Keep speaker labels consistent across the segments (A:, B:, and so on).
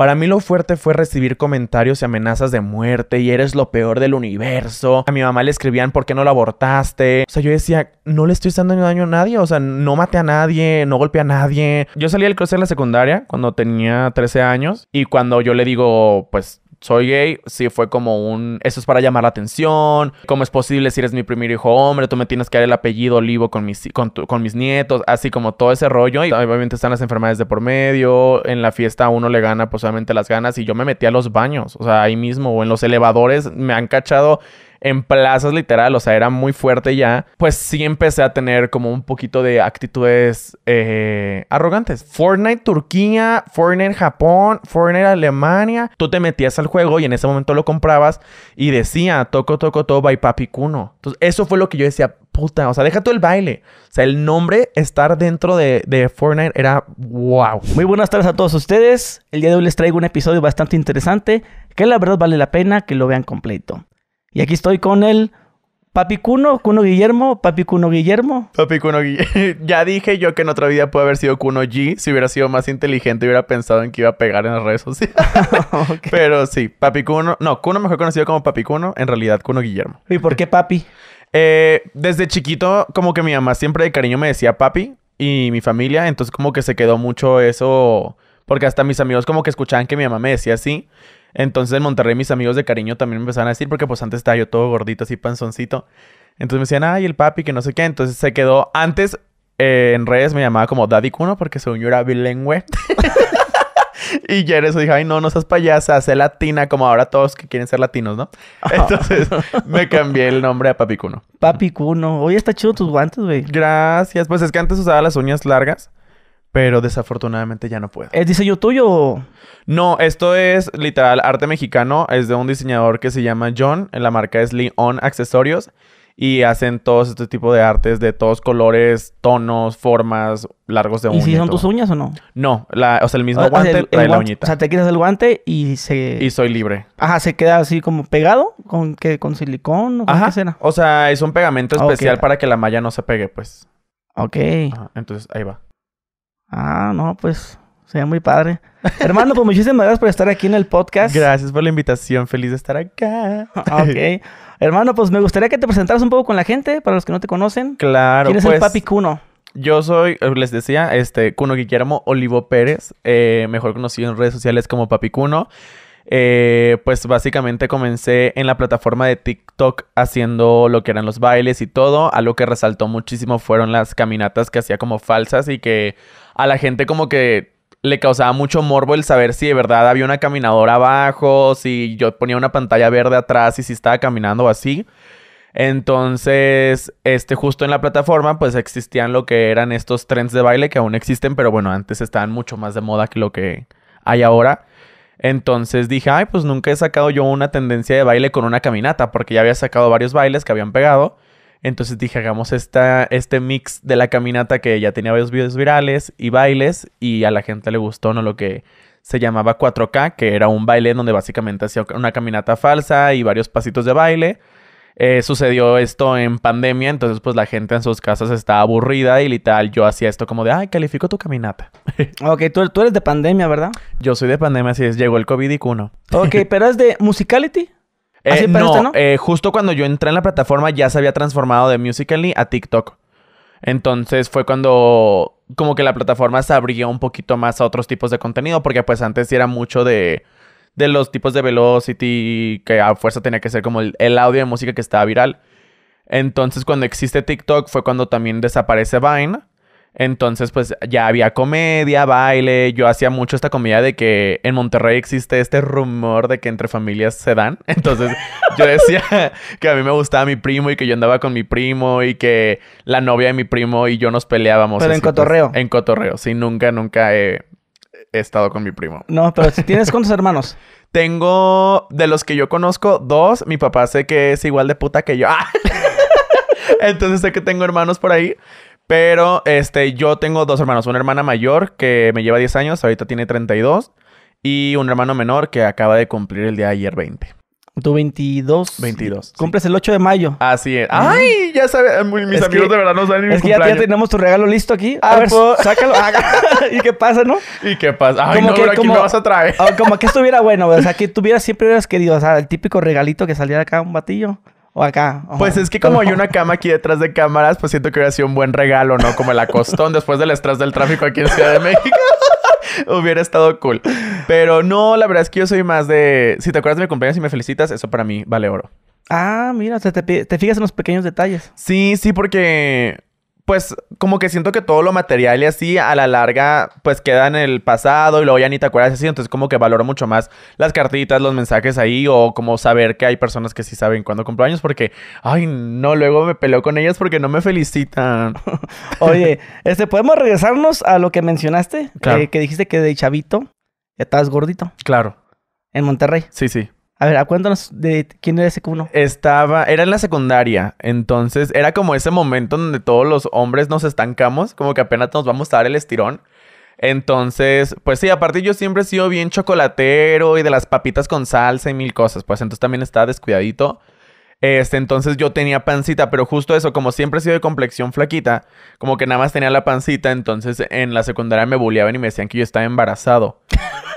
A: Para mí lo fuerte fue recibir comentarios y amenazas de muerte y eres lo peor del universo. A mi mamá le escribían por qué no lo abortaste. O sea, yo decía, no le estoy haciendo daño a nadie, o sea, no maté a nadie, no golpeé a nadie. Yo salí del cruce en la secundaria cuando tenía 13 años y cuando yo le digo, pues soy gay, sí fue como un, eso es para llamar la atención, ¿cómo es posible si eres mi primer hijo hombre? Tú me tienes que dar el apellido Olivo con mis, con, con mis nietos, así como todo ese rollo. Y obviamente están las enfermedades de por medio, en la fiesta uno le gana posiblemente pues, las ganas y yo me metí a los baños, o sea, ahí mismo o en los elevadores me han cachado en plazas literal, o sea, era muy fuerte ya, pues sí empecé a tener como un poquito de actitudes eh, arrogantes. Fortnite Turquía, Fortnite Japón, Fortnite Alemania, tú te metías al juego y en ese momento lo comprabas y decía, toco, toco, toco, by Papi Kuno. Entonces, eso fue lo que yo decía, puta, o sea, deja todo el baile. O sea, el nombre estar dentro de, de, Fortnite era wow. Muy buenas tardes a todos ustedes. El día de hoy les
B: traigo un episodio bastante interesante que la verdad vale la pena que lo vean completo. Y aquí estoy con el Papi Cuno, Cuno Guillermo, Papi Cuno Guillermo.
A: Papi Cuno Guillermo. ya dije yo que en otra vida puede haber sido Cuno G. Si hubiera sido más inteligente, hubiera pensado en que iba a pegar en las redes sociales. Pero sí, Papi Cuno. No, Cuno mejor conocido como Papi Cuno, en realidad Cuno Guillermo. ¿Y por qué Papi? Eh, desde chiquito, como que mi mamá siempre de cariño me decía Papi y mi familia, entonces como que se quedó mucho eso. Porque hasta mis amigos como que escuchaban que mi mamá me decía así. Entonces en Monterrey mis amigos de cariño también me empezaron a decir, porque pues antes estaba yo todo gordito, así panzoncito. Entonces me decían, ay, el papi, que no sé qué. Entonces se quedó. Antes eh, en redes me llamaba como Daddy Cuno, porque según yo era bilingüe. Y ya eso dije, ay, no, no seas payasa, sé latina, como ahora todos que quieren ser latinos, ¿no? Entonces me cambié el nombre a Papi Cuno. Papi Cuno. Oye, está chido tus guantes, güey. Gracias. Pues es que antes usaba las uñas largas pero desafortunadamente ya no puedo. ¿Es diseño tuyo? No, esto es literal arte mexicano. Es de un diseñador que se llama John. La marca es Leon Accesorios. Y hacen todos este tipo de artes de todos colores, tonos, formas, largos de uñas. ¿Y si son tus uñas o no? No, o sea, el mismo guante el, la uñita. O sea, te quitas el guante y se. Y soy libre.
B: Ajá, se queda así como pegado con que con silicón o Ajá.
A: O sea, es un pegamento ah, especial para que la malla no se pegue, pues. Ok. entonces ahí va.
B: Ah, no, pues sería muy padre. Hermano,
A: pues muchísimas gracias por estar aquí en el podcast. Gracias por la invitación, feliz de estar acá. ok. Hermano,
B: pues me gustaría que te presentaras un poco con la gente, para los que no te conocen. Claro. ¿Quién es el pues, papi Cuno?
A: Yo soy, eh, les decía, este, Cuno Guillermo Olivo Pérez, eh, mejor conocido en redes sociales como Papi Cuno. Eh, pues básicamente comencé en la plataforma de TikTok haciendo lo que eran los bailes y todo. Algo que resaltó muchísimo fueron las caminatas que hacía como falsas y que a la gente como que le causaba mucho morbo el saber si de verdad había una caminadora abajo, si yo ponía una pantalla verde atrás y si estaba caminando o así. Entonces, este, justo en la plataforma, pues existían lo que eran estos trends de baile que aún existen, pero bueno, antes estaban mucho más de moda que lo que hay ahora. Entonces dije, ay, pues nunca he sacado yo una tendencia de baile con una caminata, porque ya había sacado varios bailes que habían pegado. Entonces dije, hagamos esta, este mix de la caminata que ya tenía varios videos virales y bailes y a la gente le gustó, ¿no? Lo que se llamaba 4K, que era un baile donde básicamente hacía una caminata falsa y varios pasitos de baile. Eh, sucedió esto en pandemia, entonces pues la gente en sus casas estaba aburrida y literal yo hacía esto como de, ay, califico tu caminata.
B: Ok, tú, tú eres de pandemia, ¿verdad?
A: Yo soy de pandemia, así es, llegó el COVID y cuno. Ok,
B: pero es de musicality.
A: Eh, no, eh, justo cuando yo entré en la plataforma ya se había transformado de Musical.ly a TikTok. Entonces fue cuando como que la plataforma se abrió un poquito más a otros tipos de contenido, porque pues antes era mucho de, los tipos de velocity, que a fuerza tenía que ser como el, el audio de música que estaba viral. Entonces cuando existe TikTok fue cuando también desaparece Vine entonces, pues ya había comedia, baile. Yo hacía mucho esta comedia de que en Monterrey existe este rumor de que entre familias se dan. Entonces, yo decía que a mí me gustaba mi primo y que yo andaba con mi primo y que la novia de mi primo y yo nos peleábamos. Pero en pues, cotorreo. en cotorreo, sí, nunca, nunca he, estado con mi primo. No, pero si tienes cuántos hermanos. Tengo, de los que yo conozco, dos. Mi papá sé que es igual de puta que yo. Ah. Entonces sé que tengo hermanos por ahí. Pero este, yo tengo dos hermanos, una hermana mayor que me lleva 10 años, ahorita tiene 32, y un hermano menor que acaba de cumplir el día de ayer 20. ¿Tú 22. 22. Cumples el 8 de mayo. Así es. Ah. Ay, ya sabes. Eh, mis amigos de verdad no saben ni Es que ya, tenemos tu regalo listo
B: aquí. Ah, a, ver, pues. sácalo.
A: ¿Y qué pasa, no? ¿Y qué pasa? Ay, como no, que, aquí me vas a traer. Oh,
B: como que estuviera bueno, O sea, que tuviera siempre querido. O sea, el típico regalito que saliera acá un batillo. O acá. Pues es que como hay una
A: cama aquí detrás de cámaras, pues siento que hubiera sido un buen regalo, ¿no? Como el acostón después del estrés del tráfico aquí en Ciudad de México. hubiera estado cool. Pero no, la verdad es que yo soy más de... Si te acuerdas de mi cumpleaños y me felicitas, eso para mí vale oro. Ah, mira, o te, te fijas en los pequeños detalles. Sí, sí, porque pues como que siento que todo lo material y así a la larga pues queda en el pasado y luego ya ni te acuerdas así, entonces como que valoro mucho más las cartitas, los mensajes ahí o como saber que hay personas que sí saben cuándo cumplo años porque, ay no, luego me peleo con ellas porque no me felicitan. Oye, este,
B: ¿podemos regresarnos a lo que mencionaste? Eh, que dijiste que de chavito estás gordito. Claro. En Monterrey. Sí, sí. A ver, cuéntanos de quién era ese culo.
A: Estaba, era en la secundaria, entonces era como ese momento donde todos los hombres nos estancamos, como que apenas nos vamos a dar el estirón. Entonces, pues sí, aparte yo siempre he sido bien chocolatero y de las papitas con salsa y mil cosas, pues entonces también estaba descuidadito. Este, entonces yo tenía pancita, pero justo eso, como siempre he sido de complexión flaquita, como que nada más tenía la pancita, entonces en la secundaria me bulliaban y me decían que yo estaba embarazado.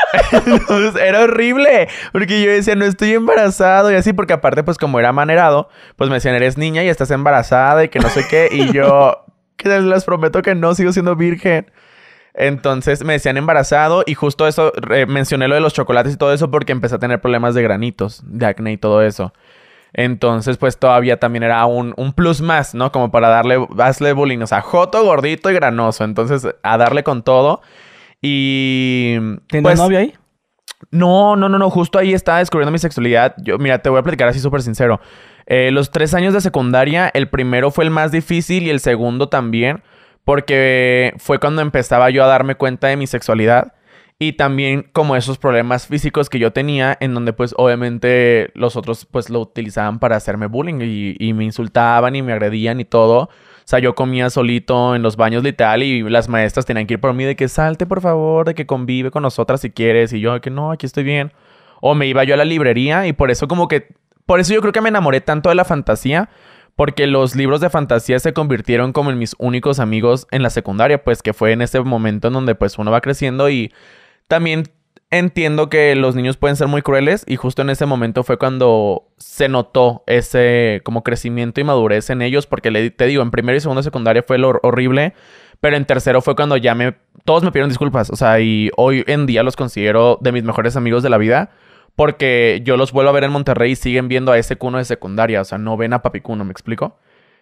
A: Entonces era horrible, porque yo decía, no estoy embarazado y así, porque aparte, pues como era manerado, pues me decían, eres niña y estás embarazada y que no sé qué, y yo, les prometo que no, sigo siendo virgen. Entonces me decían embarazado y justo eso, mencioné lo de los chocolates y todo eso porque empecé a tener problemas de granitos, de acné y todo eso. Entonces, pues todavía también era un, un plus más, ¿no? Como para darle, hazle bullying, o sea, joto, gordito y granoso. Entonces, a darle con todo. Y. Pues, novio ahí? No, no, no, no. Justo ahí estaba descubriendo mi sexualidad. Yo, mira, te voy a platicar así súper sincero. Eh, los tres años de secundaria, el primero fue el más difícil y el segundo también, porque fue cuando empezaba yo a darme cuenta de mi sexualidad y también como esos problemas físicos que yo tenía, en donde pues obviamente los otros pues lo utilizaban para hacerme bullying y me insultaban y me agredían y todo. O sea, yo comía solito en los baños tal y las maestras tenían que ir por mí de que salte por favor, de que convive con nosotras si quieres. Y yo, que no, aquí estoy bien. O me iba yo a la librería y por eso como que... Por eso yo creo que me enamoré tanto de la fantasía, porque los libros de fantasía se convirtieron como en mis únicos amigos en la secundaria, pues que fue en ese momento en donde pues uno va creciendo y también entiendo que los niños pueden ser muy crueles y justo en ese momento fue cuando se notó ese como crecimiento y madurez en ellos porque te digo, en primero y segundo de secundaria fue lo horrible, pero en tercero fue cuando ya me todos me pidieron disculpas, o sea, y hoy en día los considero de mis mejores amigos de la vida. Porque yo los vuelvo a ver en Monterrey y siguen viendo a ese cuno de secundaria. O sea, no ven a papi cuno, ¿me explico?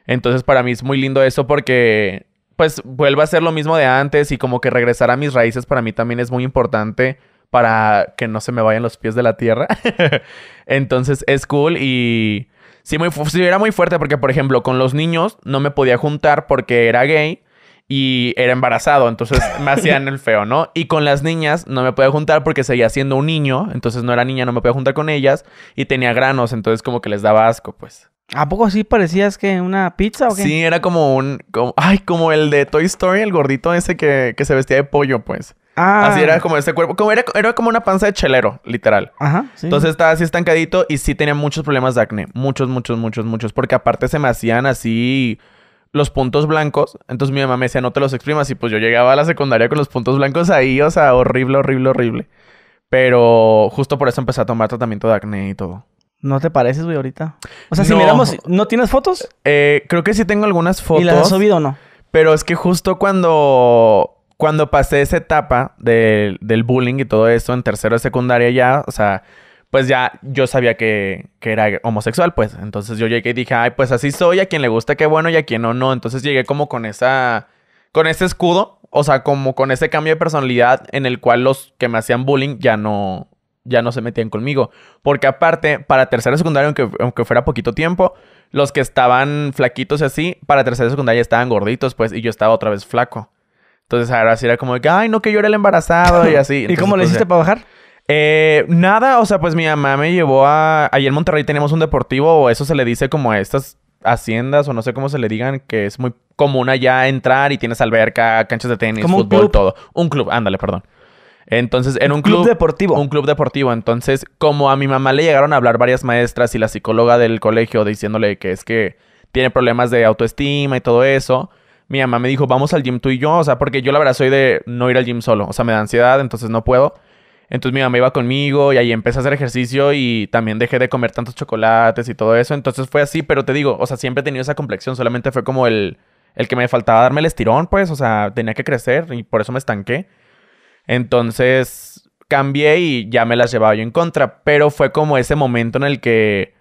A: Entonces, para mí es muy lindo eso porque, pues, vuelvo a ser lo mismo de antes y como que regresar a mis raíces para mí también es muy importante para que no se me vayan los pies de la tierra. Entonces es cool y sí, muy, sí, era muy fuerte porque, por ejemplo, con los niños no me podía juntar porque era gay y era embarazado, entonces me hacían el feo, ¿no? Y con las niñas no me podía juntar porque seguía siendo un niño, entonces no era niña, no me podía juntar con ellas y tenía granos, entonces como que les daba asco, pues.
B: ¿A poco así parecías que una pizza o qué? Sí,
A: era como un. Como, ay, como el de Toy Story, el gordito ese que, se vestía de pollo, pues. Ah. Así era como ese cuerpo. Como era, como una panza de chelero, literal. Ajá. Entonces estaba así estancadito y sí tenía muchos problemas de acné. Muchos, muchos, muchos, muchos. Porque aparte se me hacían así los puntos blancos. Entonces mi mamá me decía, no te los exprimas. Y pues yo llegaba a la secundaria con los puntos blancos ahí. O sea, horrible, horrible, horrible. Pero justo por eso empecé a tomar tratamiento de acné y todo.
B: ¿No te pareces, güey, ahorita? O sea, si miramos, ¿no tienes fotos?
A: Eh, creo que sí tengo algunas fotos. ¿Y las has subido o no? Pero es que justo cuando, cuando pasé esa etapa del bullying y todo eso en tercero de secundaria ya, o sea, pues ya yo sabía que, que, era homosexual, pues. Entonces yo llegué y dije, ay, pues así soy, a quien le gusta qué bueno y a quien no, no. Entonces llegué como con esa, con ese escudo, o sea, como con ese cambio de personalidad en el cual los que me hacían bullying ya no, ya no se metían conmigo. Porque aparte, para tercero secundaria, aunque, aunque fuera poquito tiempo, los que estaban flaquitos y así, para tercera secundaria estaban gorditos, pues, y yo estaba otra vez flaco. Entonces ahora sí era como que, ay, no, que yo era el embarazado y así. ¿Y cómo le pues, hiciste para bajar? Eh, nada, o sea, pues mi mamá me llevó a... Allí en Monterrey tenemos un deportivo, o eso se le dice como a estas haciendas, o no sé cómo se le digan, que es muy común allá entrar y tienes alberca, canchas de tenis, fútbol, todo. Un club, ándale, perdón. Entonces, en un club, deportivo. Un club deportivo. Entonces, como a mi mamá le llegaron a hablar varias maestras y la psicóloga del colegio diciéndole que es que tiene problemas de autoestima y todo eso, mi mamá me dijo, vamos al gym tú y yo. O sea, porque yo la verdad soy de no ir al gym solo. O sea, me da ansiedad, entonces no puedo. Entonces mi mamá iba conmigo y ahí empecé a hacer ejercicio y también dejé de comer tantos chocolates y todo eso. Entonces fue así, pero te digo, o sea, siempre he tenido esa complexión. Solamente fue como el, el que me faltaba darme el estirón, pues. O sea, tenía que crecer y por eso me estanqué. Entonces cambié y ya me las llevaba yo en contra, pero fue como ese momento en el que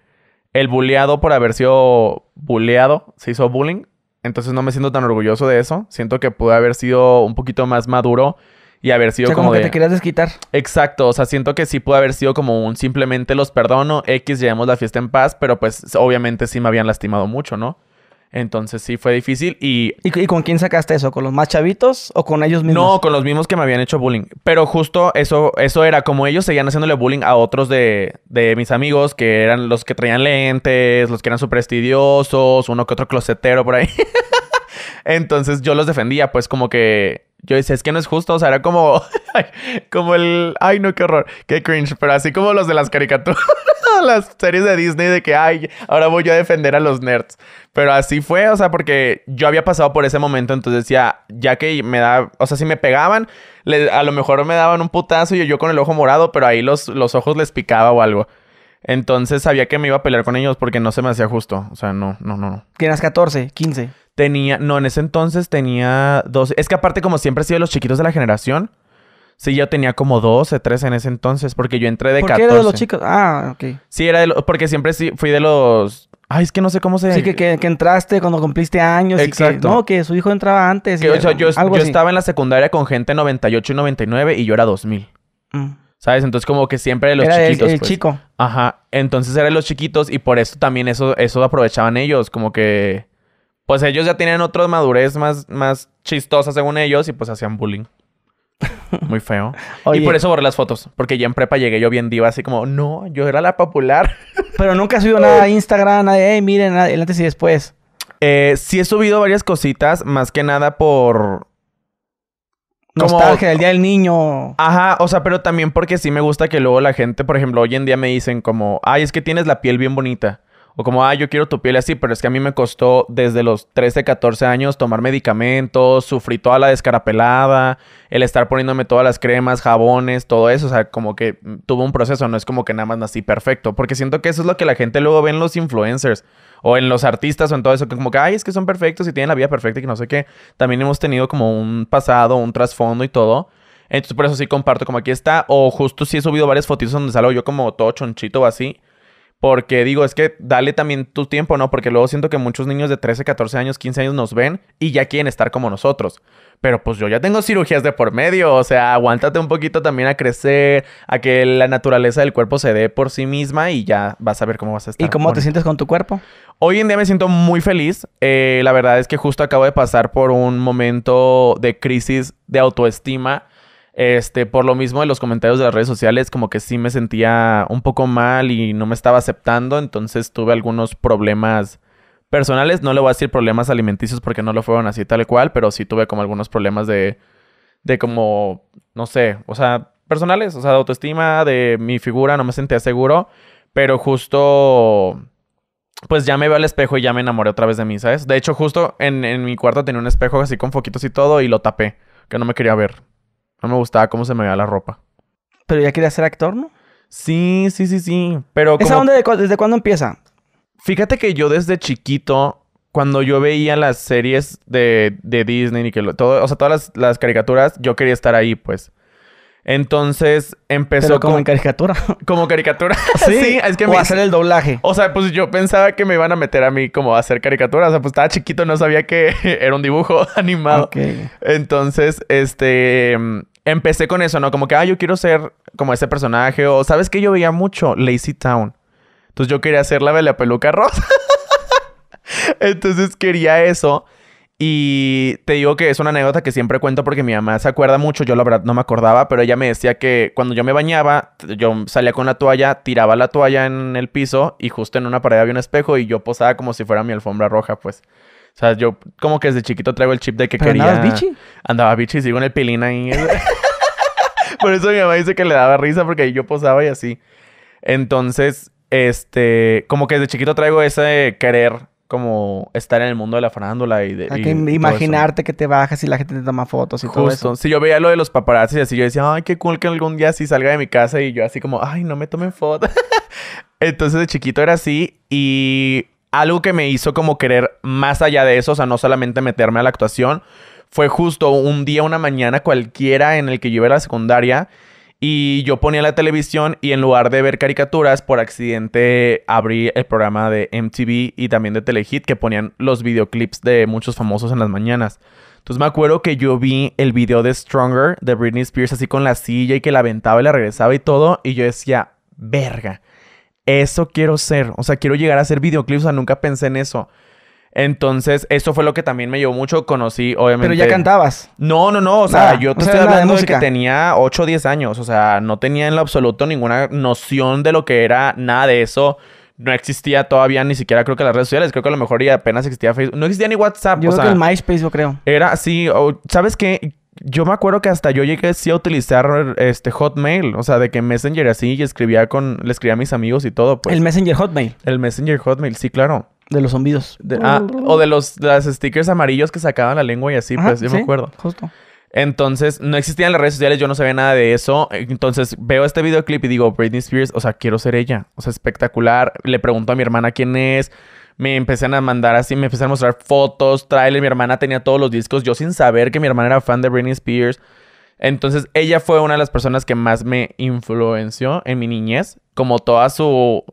A: el bulleado por haber sido bulleado se hizo bullying. Entonces no me siento tan orgulloso de eso. Siento que pude haber sido un poquito más maduro y haber sido como, como que te querías desquitar. Exacto, o sea, siento que sí pude haber sido como un simplemente los perdono, X llevamos la fiesta en paz, pero pues obviamente sí me habían lastimado mucho, ¿no? Entonces sí fue difícil y...
B: y... con quién sacaste eso? ¿Con los más chavitos
A: o con ellos mismos? No, con los mismos que me habían hecho bullying. Pero justo eso, eso era como ellos seguían haciéndole bullying a otros de, mis amigos que eran los que traían lentes, los que eran súper uno que otro closetero por ahí. Entonces yo los defendía, pues como que yo decía, es que no es justo, o sea, era como, como el, ay no, qué horror, qué cringe, pero así como los de las caricaturas, las series de Disney de que, ay, ahora voy yo a defender a los nerds. Pero así fue, o sea, porque yo había pasado por ese momento, entonces decía, ya que me da, o sea, si me pegaban, a lo mejor me daban un putazo y yo con el ojo morado, pero ahí los, los ojos les picaba o algo. Entonces sabía que me iba a pelear con ellos porque no se me hacía justo. O sea, no, no, no. no. Tienes 14, 15. Tenía, no, en ese entonces tenía dos. Es que aparte, como siempre he sido de los chiquitos de la generación, sí, yo tenía como 12, 13 en ese entonces, porque yo entré de 14. ¿Por qué era de los chicos? Ah, ok. Sí, era de los. Porque siempre sí, fui de los. Ay, es que no sé
B: cómo se... Sí, que, entraste cuando cumpliste años. Exacto. que, no, que su hijo entraba antes. yo, estaba
A: en la secundaria con gente 98 y 99 y yo era 2000. Mm. ¿Sabes? Entonces como que siempre de los chiquitos. El, pues. chico. Ajá. Entonces eran los chiquitos y por eso también eso, eso aprovechaban ellos. Como que pues ellos ya tienen otra madurez más, más chistosa según ellos y pues hacían bullying. Muy feo. y por eso borré las fotos. Porque ya en prepa llegué yo bien diva, así como, no, yo era la popular.
B: Pero nunca he subido nada a Instagram, nada hey, miren,
A: el antes y después. Eh, sí he subido varias cositas, más que nada por... Como... el Día del Niño. Ajá, o sea, pero también porque sí me gusta que luego la gente, por ejemplo, hoy en día me dicen como, ay, es que tienes la piel bien bonita. O como, ah, yo quiero tu piel así, pero es que a mí me costó desde los 13, 14 años tomar medicamentos, sufrí toda la descarapelada, el estar poniéndome todas las cremas, jabones, todo eso. O sea, como que mm, tuvo un proceso, no es como que nada más nací perfecto. Porque siento que eso es lo que la gente luego ve en los influencers o en los artistas o en todo eso, que como que, ay, es que son perfectos y tienen la vida perfecta y que no sé qué. También hemos tenido como un pasado, un trasfondo y todo. Entonces, por eso sí comparto como aquí está. O justo sí he subido varias fotitos donde salgo yo como todo chonchito o así. Porque digo, es que dale también tu tiempo, ¿no? Porque luego siento que muchos niños de 13, 14 años, 15 años nos ven y ya quieren estar como nosotros. Pero pues yo ya tengo cirugías de por medio, o sea, aguántate un poquito también a crecer, a que la naturaleza del cuerpo se dé por sí misma y ya vas a ver cómo vas a estar. ¿Y cómo te
B: sientes con tu cuerpo?
A: Hoy en día me siento muy feliz. Eh, la verdad es que justo acabo de pasar por un momento de crisis de autoestima este, por lo mismo de los comentarios de las redes sociales, como que sí me sentía un poco mal y no me estaba aceptando, entonces tuve algunos problemas personales, no le voy a decir problemas alimenticios porque no lo fueron así tal cual, pero sí tuve como algunos problemas de, de como, no sé, o sea, personales, o sea, de autoestima, de mi figura, no me sentía seguro, pero justo, pues ya me veo al espejo y ya me enamoré otra vez de mí, ¿sabes? De hecho, justo en, en mi cuarto tenía un espejo así con foquitos y todo y lo tapé, que no me quería ver, no me gustaba cómo se me veía la ropa.
B: Pero ya quería ser actor, ¿no? Sí, sí, sí, sí. Pero desde cuándo empieza?
A: Fíjate que yo desde chiquito, cuando yo veía las series de, Disney y que lo, todo, o sea, todas las, caricaturas, yo quería estar ahí, pues. Entonces empezó Pero como en caricatura. Como caricatura. sí, es que o a hacer
B: el doblaje.
A: O sea, pues yo pensaba que me iban a meter a mí como a hacer caricaturas. O sea, pues estaba chiquito, no sabía que era un dibujo animado. Ok. Entonces, este empecé con eso, ¿no? Como que, ah, yo quiero ser como ese personaje. O, ¿sabes que Yo veía mucho Lazy Town. Entonces yo quería hacer la bella la peluca rosa. Entonces quería eso. Y te digo que es una anécdota que siempre cuento porque mi mamá se acuerda mucho. Yo la verdad no me acordaba, pero ella me decía que cuando yo me bañaba, yo salía con la toalla, tiraba la toalla en el piso y justo en una pared había un espejo y yo posaba como si fuera mi alfombra roja, pues. O sea, yo como que desde chiquito traigo el chip de que ¿Pero quería. ¿Andabas bichi? Andaba bichi y sigo en el pilín ahí. Por eso mi mamá dice que le daba risa porque yo posaba y así. Entonces, este, como que desde chiquito traigo ese querer como estar en el mundo de la farándula y de... Hay que imaginarte
B: que te bajas y la gente te toma
A: fotos y todo eso. Si yo veía lo de los paparazzi y así, yo decía, ay, qué cool que algún día sí salga de mi casa y yo así como, ay, no me tomen fotos. Entonces de chiquito era así y algo que me hizo como querer más allá de eso, o sea, no solamente meterme a la actuación, fue justo un día, una mañana cualquiera en el que yo iba a la secundaria y yo ponía la televisión y en lugar de ver caricaturas, por accidente abrí el programa de MTV y también de Telehit que ponían los videoclips de muchos famosos en las mañanas. Entonces me acuerdo que yo vi el video de Stronger de Britney Spears así con la silla y que la aventaba y la regresaba y todo y yo decía, verga eso quiero ser. O sea, quiero llegar a hacer videoclips. O sea, nunca pensé en eso. Entonces, eso fue lo que también me llevó mucho. Conocí, obviamente. Pero ya cantabas. No, no, no. O sea, yo te estoy hablando de, que tenía 8 o 10 años. O sea, no tenía en lo absoluto ninguna noción de lo que era nada de eso. No existía todavía ni siquiera, creo que las redes sociales. Creo que a lo mejor apenas existía Facebook. No existía ni WhatsApp. Yo creo que el
B: MySpace, yo creo.
A: Era así. ¿Sabes qué? yo me acuerdo que hasta yo llegué a utilizar este Hotmail, o sea, de que Messenger así y escribía con le escribía a mis amigos y todo, pues. El Messenger Hotmail. El Messenger Hotmail, sí, claro. De los zombidos. ah, o de los las stickers amarillos que sacaban la lengua y así, pues yo me acuerdo. Justo. Entonces, no existían las redes sociales, yo no sabía nada de eso. Entonces, veo este videoclip y digo, Britney Spears, o sea, quiero ser ella. O sea, espectacular. Le pregunto a mi hermana quién es me empecé a mandar así, me empecé a mostrar fotos, trailer, mi hermana tenía todos los discos, yo sin saber que mi hermana era fan de Britney Spears. Entonces ella fue una de las personas que más me influenció en mi niñez, como toda su,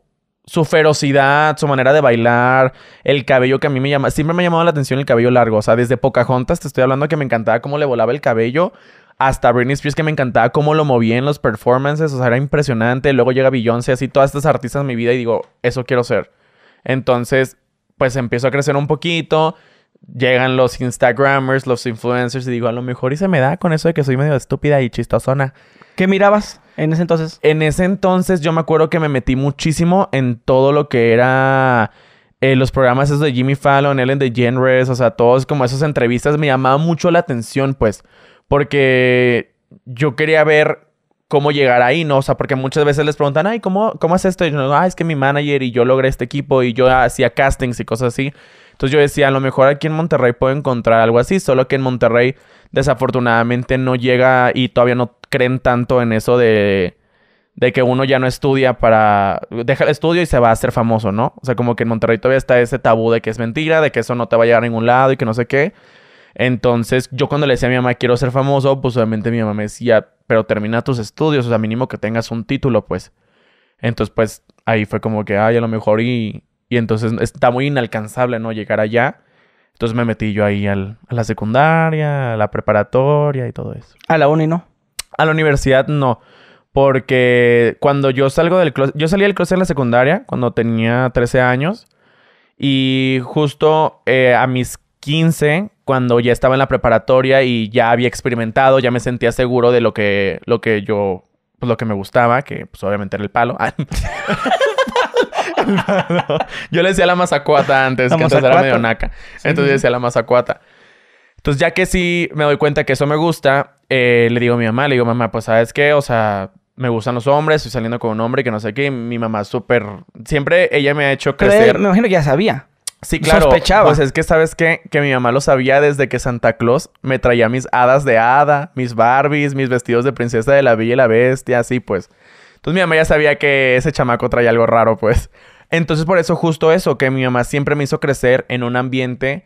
A: su ferocidad, su manera de bailar, el cabello que a mí me llama, siempre me ha llamado la atención el cabello largo, o sea, desde Pocahontas te estoy hablando que me encantaba cómo le volaba el cabello, hasta Britney Spears que me encantaba cómo lo movía en los performances, o sea, era impresionante, luego llega Beyoncé, así todas estas artistas en mi vida y digo, eso quiero ser. Entonces, pues empiezo a crecer un poquito. Llegan los instagramers, los influencers, y digo, a lo mejor y se me da con eso de que soy medio estúpida y chistosona. ¿Qué mirabas en ese entonces? En ese entonces yo me acuerdo que me metí muchísimo en todo lo que era eh, los programas esos de Jimmy Fallon, Ellen DeGeneres, o sea, todos como esas entrevistas me llamaba mucho la atención, pues, porque yo quería ver cómo llegar ahí, ¿no? O sea, porque muchas veces les preguntan, ay, ¿cómo, cómo haces esto? Y yo, ah, es que mi manager y yo logré este equipo y yo hacía castings y cosas así. Entonces yo decía, a lo mejor aquí en Monterrey puedo encontrar algo así, solo que en Monterrey desafortunadamente no llega y todavía no creen tanto en eso de, de que uno ya no estudia para... Deja el estudio y se va a hacer famoso, ¿no? O sea, como que en Monterrey todavía está ese tabú de que es mentira, de que eso no te va a llegar a ningún lado y que no sé qué. Entonces, yo cuando le decía a mi mamá, quiero ser famoso, pues obviamente mi mamá me decía, pero termina tus estudios, o sea, mínimo que tengas un título, pues. Entonces, pues ahí fue como que, ay, a lo mejor y, y entonces está muy inalcanzable, ¿no? Llegar allá. Entonces me metí yo ahí a la secundaria, a la preparatoria y todo eso. ¿A la uni no? A la universidad no. Porque cuando yo salgo del closet, yo salí del closet en la secundaria cuando tenía 13 años. Y justo eh, a mis 15 cuando ya estaba en la preparatoria y ya había experimentado, ya me sentía seguro de lo que, lo que yo, pues, lo que me gustaba, que pues obviamente era el palo. Yo le decía la mazacuata antes, que era medio naca. Entonces yo decía la mazacuata. Entonces, ya que sí me doy cuenta que eso me gusta, eh, le digo a mi mamá, le digo, mamá, pues sabes qué, o sea, me gustan los hombres, estoy saliendo con un hombre y que no sé qué, mi mamá súper, siempre ella me ha hecho crecer. me
B: imagino que ya sabía. Sí, claro. Pues es
A: que, ¿sabes qué? Que mi mamá lo sabía desde que Santa Claus me traía mis hadas de hada, mis Barbies, mis vestidos de princesa de la villa y la Bestia, así pues. Entonces mi mamá ya sabía que ese chamaco traía algo raro, pues. Entonces por eso justo eso, que mi mamá siempre me hizo crecer en un ambiente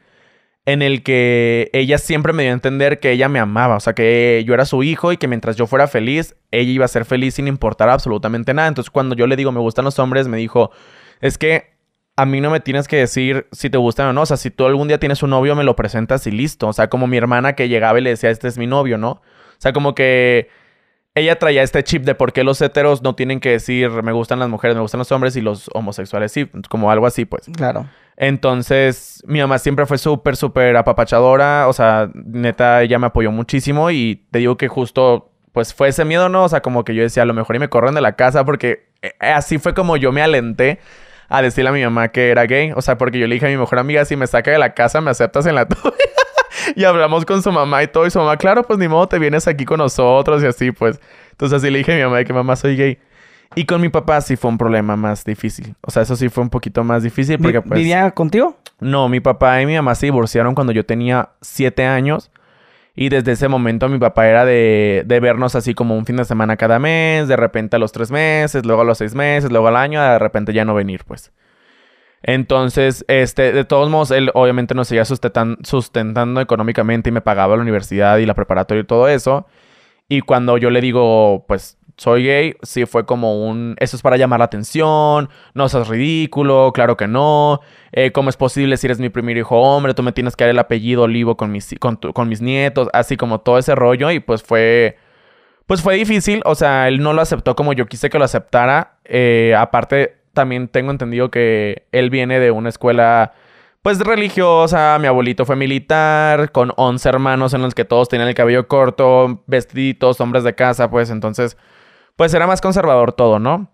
A: en el que ella siempre me dio a entender que ella me amaba, o sea, que yo era su hijo y que mientras yo fuera feliz, ella iba a ser feliz sin importar absolutamente nada. Entonces cuando yo le digo me gustan los hombres, me dijo, es que a mí no me tienes que decir si te gustan o no. O sea, si tú algún día tienes un novio, me lo presentas y listo. O sea, como mi hermana que llegaba y le decía, este es mi novio, ¿no? O sea, como que ella traía este chip de por qué los heteros no tienen que decir, me gustan las mujeres, me gustan los hombres y los homosexuales sí, como algo así, pues. Claro. Entonces, mi mamá siempre fue súper, súper apapachadora. O sea, neta, ella me apoyó muchísimo y te digo que justo, pues fue ese miedo, ¿no? O sea, como que yo decía, a lo mejor y me corren de la casa porque eh, así fue como yo me alenté a decirle a mi mamá que era gay. O sea, porque yo le dije a mi mejor amiga, si me saca de la casa, me aceptas en la tuya. y hablamos con su mamá y todo. Y su mamá, claro, pues ni modo, te vienes aquí con nosotros y así, pues. Entonces así le dije a mi mamá de que mamá soy gay. Y con mi papá sí fue un problema más difícil. O sea, eso sí fue un poquito más difícil porque ¿Vivía pues, contigo? No, mi papá y mi mamá se divorciaron cuando yo tenía siete años. Y desde ese momento mi papá era de, de, vernos así como un fin de semana cada mes, de repente a los tres meses, luego a los seis meses, luego al año, de repente ya no venir, pues. Entonces, este, de todos modos, él obviamente nos seguía sustentando económicamente y me pagaba la universidad y la preparatoria y todo eso. Y cuando yo le digo, pues, soy gay, sí fue como un, eso es para llamar la atención, no seas ridículo, claro que no, eh, ¿cómo es posible si eres mi primer hijo hombre? Tú me tienes que dar el apellido Olivo con mis, con, mis nietos, así como todo ese rollo y pues fue, pues fue difícil, o sea, él no lo aceptó como yo quise que lo aceptara, eh, aparte también tengo entendido que él viene de una escuela... Pues religiosa, mi abuelito fue militar, con 11 hermanos en los que todos tenían el cabello corto, vestiditos, hombres de casa, pues entonces, pues era más conservador todo, ¿no?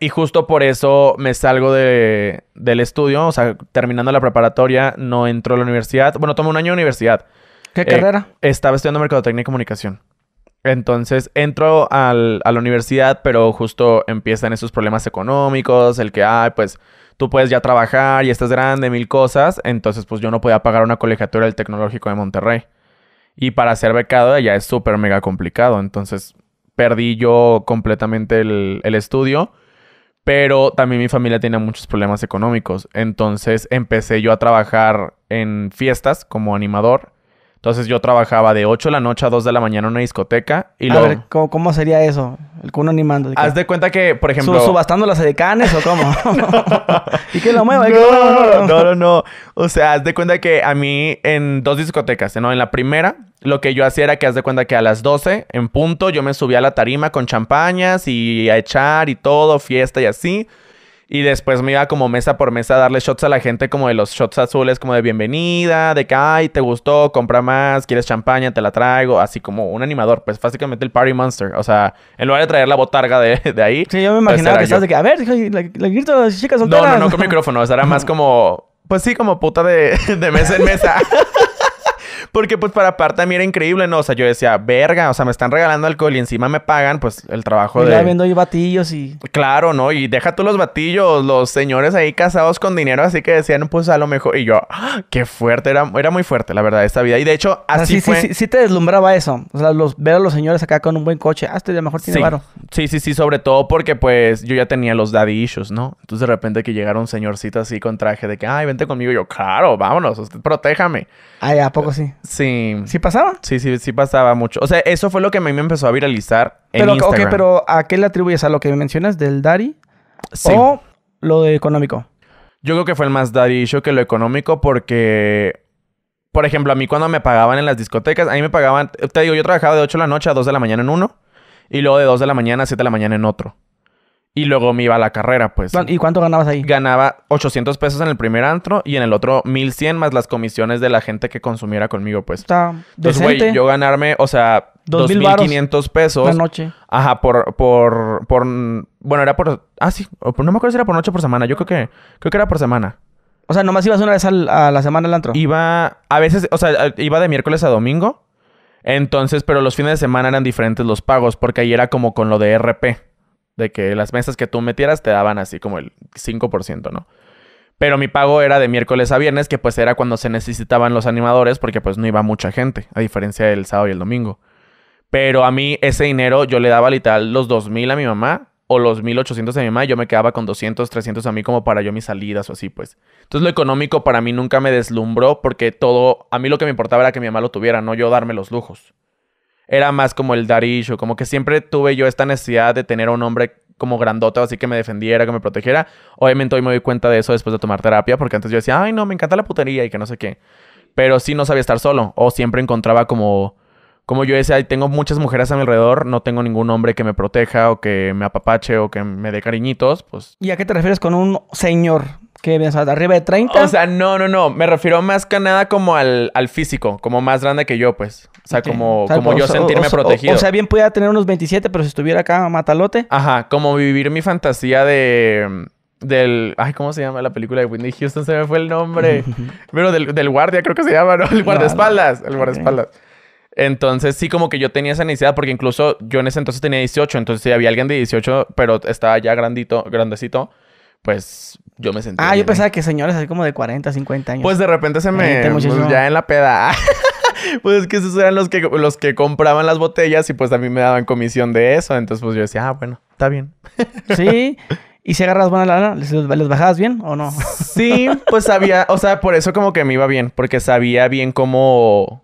A: Y justo por eso me salgo de, del estudio, o sea, terminando la preparatoria, no entro a la universidad. Bueno, tomé un año de universidad. ¿Qué eh, carrera? Estaba estudiando Mercadotecnia y Comunicación. Entonces entro a la universidad, pero justo empiezan esos problemas económicos, el que, ay, pues tú puedes ya trabajar y estás grande, mil cosas. Entonces, pues yo no podía pagar una colegiatura del Tecnológico de Monterrey. Y para ser becado ya es súper mega complicado. Entonces, perdí yo completamente el, estudio, pero también mi familia tenía muchos problemas económicos. Entonces empecé yo a trabajar en fiestas como animador entonces yo trabajaba de 8 de la noche a 2 de la mañana en una discoteca y a Ver,
B: ¿cómo, sería eso? El cuno animando. Haz
A: de cuenta que, por ejemplo... ¿Subastando
B: las decanes o cómo?
A: ¿Y qué lo mueva? No, no, no, no. O sea, haz de cuenta que a mí en dos discotecas, ¿no? En la primera, lo que yo hacía era que haz de cuenta que a las 12 en punto yo me subía a la tarima con champañas y a echar y todo, fiesta y así. Y después me iba como mesa por mesa a darle shots a la gente, como de los shots azules, como de bienvenida, de que, ay, te gustó, compra más, quieres champaña, te la traigo, así como un animador, pues básicamente el Party Monster. O sea, en lugar de traer la botarga de, de ahí. Sí, yo me imaginaba pues, que estabas de
B: que, a ver, la, grito a las chicas solteras. No, no, no con
A: micrófono, o más como, pues sí, como puta de, de mesa en mesa. Porque pues para a mí era increíble, ¿no? O sea, yo decía, verga, o sea, me están regalando alcohol y encima me pagan, pues el trabajo y de... Ya viendo
B: ahí batillos y...
A: Claro, ¿no? Y deja tú los batillos, los señores ahí casados con dinero, así que decían, pues a lo mejor... Y yo, ah, qué fuerte, era, era muy fuerte, la verdad, esta vida. Y de hecho, así sí, fue... Sí, sí,
B: sí, te deslumbraba eso. O sea, los, ver a los señores acá con un buen coche, ah, este mejor tiene
A: Sí, sí, sí, sobre todo porque pues yo ya tenía los daddy issues, ¿no? Entonces de repente que llegara un señorcito así con traje de que, ay, vente conmigo, yo, claro, vámonos, usted protéjame. ah ¿a poco sí? Sí. ¿Sí pasaba? Sí, sí, sí pasaba mucho. O sea, eso fue lo que a mí me empezó a viralizar en pero, Ok,
B: pero ¿a qué le atribuyes? ¿A lo que mencionas del daddy? ¿O lo de económico?
A: Yo creo que fue el más daddy yo que lo económico porque... Por ejemplo, a mí cuando me pagaban en las discotecas, a mí me pagaban... Te digo, yo trabajaba de 8 de la noche a 2 de la mañana en uno. Y luego de 2 de la mañana a 7 de la mañana en otro. Y luego me iba a la carrera, pues. ¿Y cuánto ganabas ahí? Ganaba 800 pesos en el primer antro y en el otro 1100 más las comisiones de la gente que consumiera conmigo, pues. Está Entonces, güey, yo ganarme, o sea, 2500 pesos. La noche. Ajá, por, por, por, bueno, era por, ah, sí, no me acuerdo si era por noche o por semana, yo creo que, creo que era por semana. O sea, nomás ibas una vez a la semana al antro. Iba, a veces, o sea, eh, iba de miércoles a domingo. Entonces, pero los fines de semana eran diferentes los pagos, porque ahí era como con lo de RP de que las mesas que tú metieras te daban así como el 5%, ¿no? Pero mi pago era de miércoles a viernes, que pues era cuando se necesitaban los animadores, porque pues no iba mucha gente, a diferencia del sábado y el domingo. Pero a mí ese dinero yo le daba literal los 2.000 a mi mamá o los 1.800 a mi mamá y yo me quedaba con 200, 300 a mí como para yo mis salidas o así pues. Entonces lo económico para mí nunca me deslumbró porque todo, a mí lo que me importaba era que mi mamá lo tuviera, no yo darme los lujos era más como el o como que siempre tuve yo esta necesidad de tener un hombre como grandota, así que me defendiera, que me protegiera. Obviamente hoy me doy cuenta de eso después de tomar terapia, porque antes yo decía, ay, no, me encanta la putería y que no sé qué. Pero sí no sabía estar solo, o siempre encontraba como, como yo decía, tengo muchas mujeres a mi alrededor, no tengo ningún hombre que me proteja o que me apapache o que me dé cariñitos, pues.
B: ¿Y a qué te refieres con un señor? ¿Qué piensas? ¿Arriba de 30? O sea,
A: no, no, no. Me refiero más que nada como al, al físico, como más grande que yo, pues. O sea, como, como yo sentirme protegido. O, sea,
B: bien podía tener unos 27, pero si estuviera acá matalote.
A: Ajá, como vivir mi fantasía de. Del. Ay, ¿cómo se llama la película de Whitney Houston? Se me fue el nombre. pero del, del, guardia, creo que se llama, ¿no? El guardaespaldas. El guardaespaldas. Entonces, sí, como que yo tenía esa necesidad, porque incluso yo en ese entonces tenía 18, entonces si había alguien de 18, pero estaba ya grandito, grandecito, pues yo me sentía. Ah, yo
B: pensaba que señores así como de 40, 50
A: años. Pues de repente se me. Pues ya en la peda. pues es que esos eran los que, los que compraban las botellas y pues a mí me daban comisión de eso. Entonces pues yo decía, ah, bueno, está bien.
B: Sí. ¿Y si agarras buena lana, ¿les, les bajabas bien o no? Sí,
A: pues sabía, o sea, por eso como que me iba bien, porque sabía bien cómo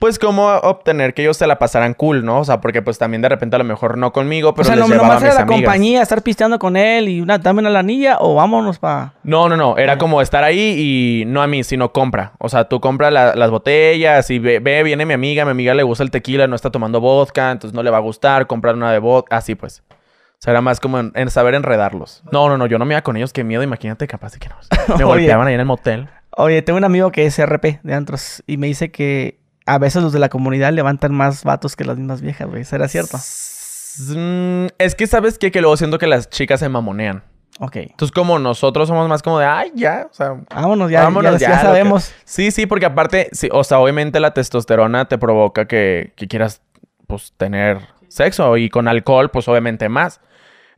A: pues cómo obtener que ellos se la pasaran cool, ¿no? O sea, porque pues también de repente a lo mejor no conmigo, pero o sea, lo más a era la compañía,
B: estar pisteando con él y una, dame una lanilla o vámonos para...
A: No, no, no, era como estar ahí y no a mí, sino compra. O sea, tú compra las botellas y ve, viene mi amiga, mi amiga le gusta el tequila, no está tomando vodka, entonces no le va a gustar, comprar una de vodka, así pues. O sea, era más como en, saber enredarlos. No, no, no, yo no me iba con ellos, qué miedo, imagínate, capaz de que no. Me golpeaban ahí en el motel.
B: Oye, tengo un amigo que es RP de antros y me dice que a veces los de la comunidad levantan más vatos que las mismas viejas, güey. ¿Será cierto?
A: Mm, es que sabes qué? que luego siento que las chicas se mamonean. Ok. Entonces, como nosotros somos más como de, ay, ya, o sea. Vámonos, ya, vámonos, ya, sabemos. Sí, sí, porque aparte, o sea, obviamente la testosterona te provoca que, que quieras, pues, tener sexo y con alcohol, pues, obviamente más.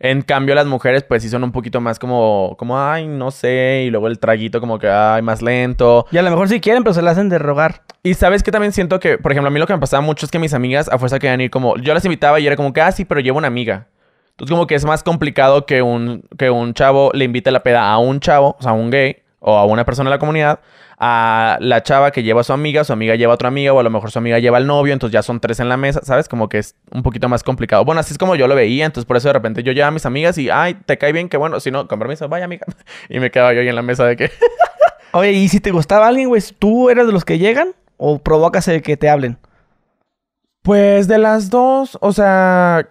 A: En cambio, las mujeres, pues sí son un poquito más como, como, ay, no sé, y luego el traguito como que, ay, más lento. Y a lo mejor sí quieren, pero se la hacen de rogar. Y sabes que también siento que, por ejemplo, a mí lo que me pasaba mucho es que mis amigas a fuerza querían ir como, yo las invitaba y era como que, ah, sí, pero llevo una amiga. Entonces como que es más complicado que un, que un chavo le invite la peda a un chavo, o sea, a un gay, o a una persona de la comunidad, a la chava que lleva a su amiga, su amiga lleva a otra amiga, o a lo mejor su amiga lleva al novio, entonces ya son tres en la mesa, ¿sabes? Como que es un poquito más complicado. Bueno, así es como yo lo veía, entonces por eso de repente yo llevo a mis amigas y, ay, te cae bien, que bueno, si no, con permiso, vaya amiga. Y me quedaba yo ahí en la mesa de que...
B: Oye, ¿y
A: si te gustaba alguien, güey, tú eres de los que llegan o provocas el que te hablen? Pues de las dos, o sea,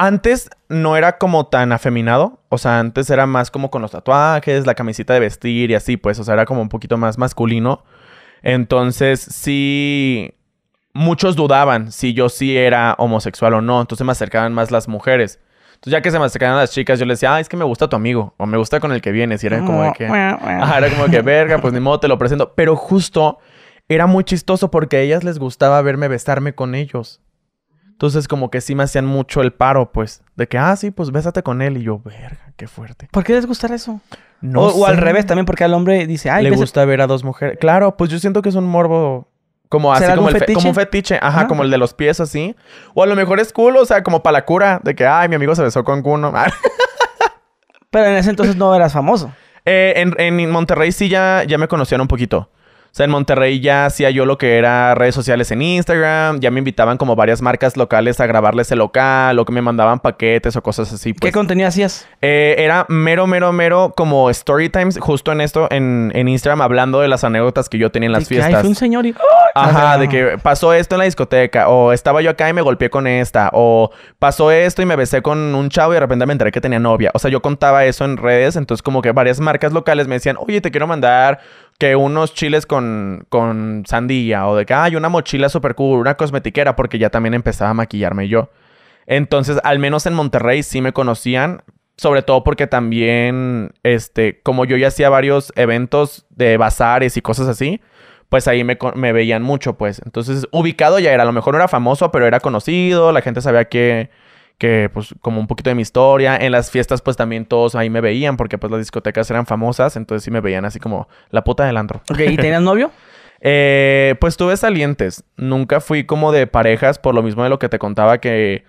A: antes no era como tan afeminado, o sea, antes era más como con los tatuajes, la camisita de vestir y así, pues, o sea, era como un poquito más masculino. Entonces, sí, muchos dudaban si yo sí era homosexual o no, entonces me acercaban más las mujeres. Entonces, ya que se me acercaban las chicas, yo les decía, ah, es que me gusta tu amigo, o me gusta con el que vienes, y era como de que, ah, era como que, verga, pues ni modo, te lo presento. Pero justo era muy chistoso porque a ellas les gustaba verme besarme con ellos. Entonces, como que sí me hacían mucho el paro, pues, de que, ah, sí, pues bésate con él. Y yo, verga, qué fuerte. ¿Por
B: qué les gusta eso? No. O, al revés también, porque al hombre dice, ay, le gusta
A: ver a dos mujeres. Claro, pues yo siento que es un morbo como así, como, como un fetiche. Ajá, como el de los pies, así. O a lo mejor es culo, o sea, como para la cura. De que, ay, mi amigo se besó con uno. Pero en ese entonces no eras famoso. Eh, en, en, Monterrey sí ya, ya me conocían un poquito. O sea, en Monterrey ya hacía yo lo que era redes sociales en Instagram, ya me invitaban como varias marcas locales a grabarles el local, o que me mandaban paquetes o cosas así. ¿Qué pues. contenido hacías? Eh, era mero, mero, mero como story times, justo en esto, en, Instagram, hablando de las anécdotas que yo tenía en las fiestas. Que hay un
B: señor y... ¡ah!
A: Ajá, de que pasó esto en la discoteca, o estaba yo acá y me golpeé con esta, o pasó esto y me besé con un chavo y de repente me enteré que tenía novia. O sea, yo contaba eso en redes, entonces como que varias marcas locales me decían, oye, te quiero mandar que unos chiles con, con sandía o de que hay una mochila super cool, una cosmetiquera, porque ya también empezaba a maquillarme yo. Entonces, al menos en Monterrey sí me conocían, sobre todo porque también, este, como yo ya hacía varios eventos de bazares y cosas así, pues ahí me, me veían mucho, pues. Entonces, ubicado ya era, a lo mejor no era famoso, pero era conocido, la gente sabía que que pues como un poquito de mi historia. En las fiestas pues también todos ahí me veían porque pues las discotecas eran famosas, entonces sí me veían así como la puta del antro. ¿y tenías novio? Eh, pues tuve salientes. Nunca fui como de parejas por lo mismo de lo que te contaba que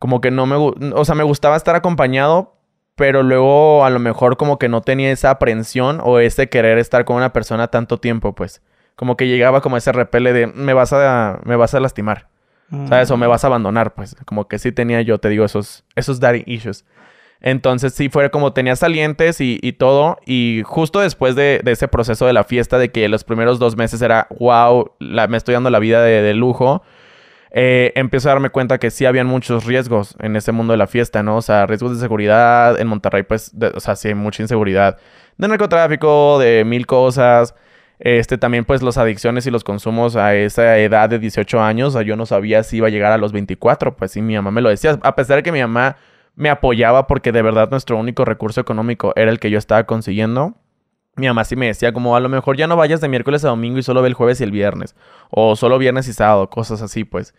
A: como que no me... O sea, me gustaba estar acompañado, pero luego a lo mejor como que no tenía esa aprensión o ese querer estar con una persona tanto tiempo, pues. Como que llegaba como ese repele de me vas a, me vas a lastimar. ¿Sabes? Ah. O me vas a abandonar, pues. Como que sí tenía yo, te digo, esos, esos daddy issues. Entonces sí fuera como tenía salientes y, todo. Y justo después de, ese proceso de la fiesta, de que los primeros dos meses era, wow, la, me estoy dando la vida de, lujo. Eh, empiezo a darme cuenta que sí habían muchos riesgos en ese mundo de la fiesta, ¿no? O sea, riesgos de seguridad. En Monterrey, pues, o sea, sí hay mucha inseguridad. De narcotráfico, de mil cosas. Este, también pues las adicciones y los consumos a esa edad de 18 años, yo no sabía si iba a llegar a los 24, pues sí, mi mamá me lo decía, a pesar de que mi mamá me apoyaba porque de verdad nuestro único recurso económico era el que yo estaba consiguiendo. Mi mamá sí me decía como a lo mejor ya no vayas de miércoles a domingo y solo ve el jueves y el viernes, o solo viernes y sábado, cosas así pues.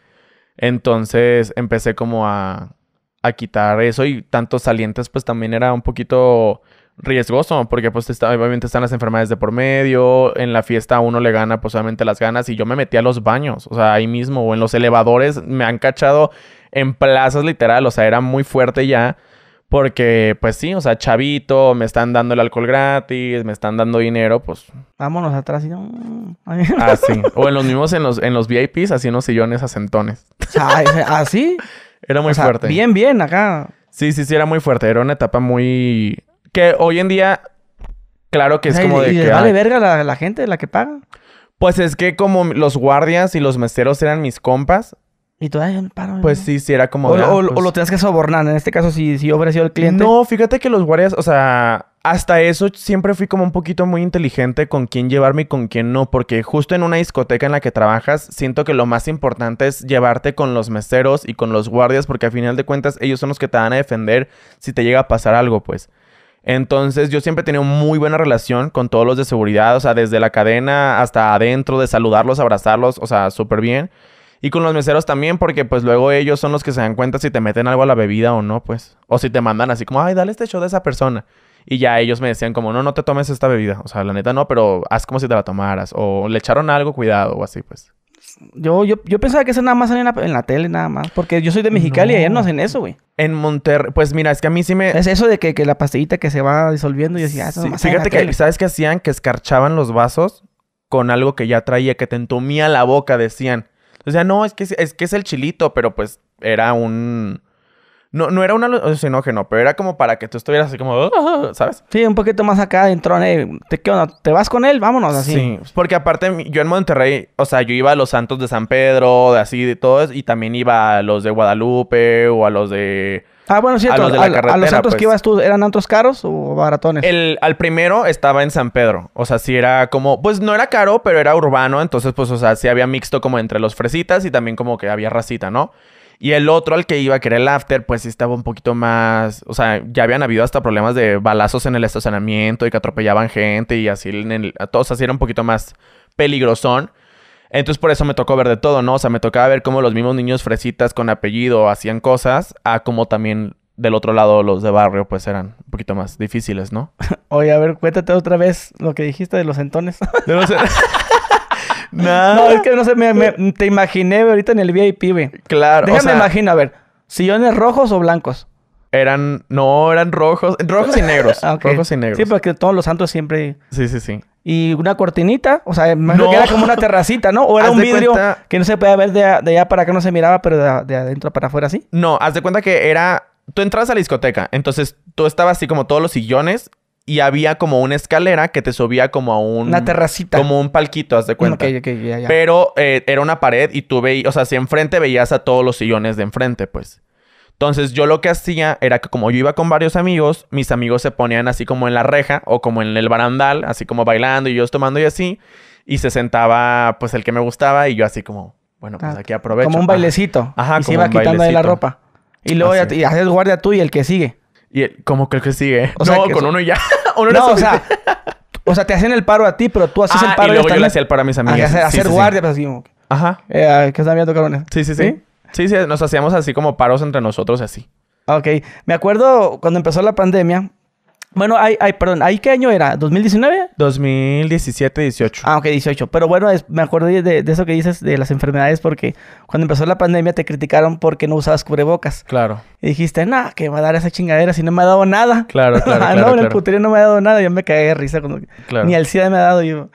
A: Entonces empecé como a, a quitar eso y tantos salientes pues también era un poquito riesgoso, porque pues está, obviamente están las enfermedades de por medio, en la fiesta uno le gana pues obviamente las ganas y yo me metí a los baños, o sea, ahí mismo o en los elevadores me han cachado en plazas literal, o sea, era muy fuerte ya. Porque, pues sí, o sea, chavito, me están dando el alcohol gratis, me están dando dinero, pues.
B: Vámonos atrás y así. Ah,
A: o en los mismos, en los, en VIPs, así unos sillones acentones. ¿Así? ¿ah, era muy fuerte. Bien, bien, acá. Sí, sí, sí, era muy fuerte. Era una etapa muy que hoy en día, claro que es como de y que. vale verga la, la gente, la que paga. Pues es que como los guardias y los meseros eran mis compas. Y todavía no paro. Pues sí, sí, era como. O, ah, pues lo tenías que sobornar. En este caso, si, si ofreció el cliente. No, fíjate que los guardias, o sea, hasta eso siempre fui como un poquito muy inteligente con quién llevarme y con quién no, porque justo en una discoteca en la que trabajas, siento que lo más importante es llevarte con los meseros y con los guardias, porque a final de cuentas ellos son los que te van a defender si te llega a pasar algo, pues. Entonces yo siempre he tenido muy buena relación con todos los de seguridad, o sea, desde la cadena hasta adentro, de saludarlos, abrazarlos, o sea, súper bien. Y con los meseros también, porque pues luego ellos son los que se dan cuenta si te meten algo a la bebida o no, pues. O si te mandan así como, ay, dale este show de esa persona. Y ya ellos me decían como, no, no te tomes esta bebida. O sea, la neta no, pero haz como si te la tomaras. O le echaron algo, cuidado, o así, pues.
B: Yo, pensaba que eso nada más salía
A: en la, tele, nada más. Porque yo soy de Mexicali y allá no hacen eso, güey. En Monterrey, pues mira, es que a mí sí me. Es eso
B: de que, la pastillita que se va disolviendo y ah, decía, Fíjate que,
A: ¿sabes qué hacían? Que escarchaban los vasos con algo que ya traía, que te entumía la boca, decían. O sea, no, es que es que es el chilito, pero pues era un no, no era que no, pero era como para que tú estuvieras así como, ah", ¿sabes? Sí, un poquito más acá dentro, ¿eh? ¿Te, ¿Te vas con él? Vámonos así. Sí, porque aparte yo en Monterrey, o sea, yo iba a los santos de San Pedro, de así, de todos, y también iba a los de Guadalupe o a los de... Ah, bueno, cierto. A los, de la a, a los santos que pues. ibas
B: tú, ¿eran antros caros o baratones?
A: El, al primero estaba en San Pedro. O sea, sí era como... Pues no era caro, pero era urbano. Entonces, pues, o sea, sí había mixto como entre los fresitas y también como que había racita, ¿no? Y el otro al que iba, a querer el after, pues estaba un poquito más. O sea, ya habían habido hasta problemas de balazos en el estacionamiento y que atropellaban gente y así en el. Todos era un poquito más peligrosón. Entonces por eso me tocó ver de todo, ¿no? O sea, me tocaba ver cómo los mismos niños fresitas con apellido hacían cosas, a cómo también del otro lado los de barrio pues eran un poquito más difíciles, ¿no?
B: Oye, a ver, cuéntate otra vez lo que dijiste de los entones. No, No, es que no sé, me, te imaginé ahorita en el VIP, güey. Claro. Déjame o imaginar,
A: a ver, sillones rojos o blancos. Eran, no, eran rojos, rojos y negros. Ah, rojos y negros. Sí,
B: porque todos los santos siempre. Sí, sí, sí. Y una cortinita, o sea, imagino que era como una terracita, ¿no? O era un vidrio que no se podía ver de, allá para acá, no se miraba, pero de, de adentro para afuera, sí.
A: No, haz de cuenta que era tú entras a la discoteca, entonces tú estabas así como todos los sillones y había como una escalera que te subía como a un... Una terracita. Como un palquito, haz de cuenta. Pero eh, era una pared y tú veías, o sea, si enfrente veías a todos los sillones de enfrente, pues. Entonces yo lo que hacía era que como yo iba con varios amigos, mis amigos se ponían así como en la reja o como en el barandal, así como bailando y yo tomando y así. Y se sentaba pues el que me gustaba y yo así como, bueno, pues ah, aquí aprovecho. Como un bailecito.
B: Ajá, y se iba quitando de la ropa. Y luego ya, y haces guardia tú y el que sigue. ¿Y como que el que sigue? O sea, no, con uno y ya. uno no, o sea, o sea, te hacen el paro a ti, pero tú haces el ah, paro. Y luego yo le hacía el paro a mis amigas. A hacer, guardia, pero pues, así como... Ajá. Eh, había tocado viendo, Sí, sí, sí.
A: Sí, sí, nos hacíamos así como paros entre nosotros así.
B: Ok. Me acuerdo cuando empezó la pandemia, bueno, hay, ay, perdón, ¿ahí qué año era? ¿2019?
A: 2017,
B: 18. Ah, ok, 18. Pero bueno, me acuerdo de, eso que dices de las enfermedades porque cuando empezó la pandemia te criticaron porque no usabas cubrebocas. Claro. Y dijiste, nah, que me va a dar esa chingadera si no me ha dado nada. Claro, ah, claro, no, el puterío no me ha dado nada. Yo me caí de risa cuando... Claro. Ni el SIDA me ha dado yo.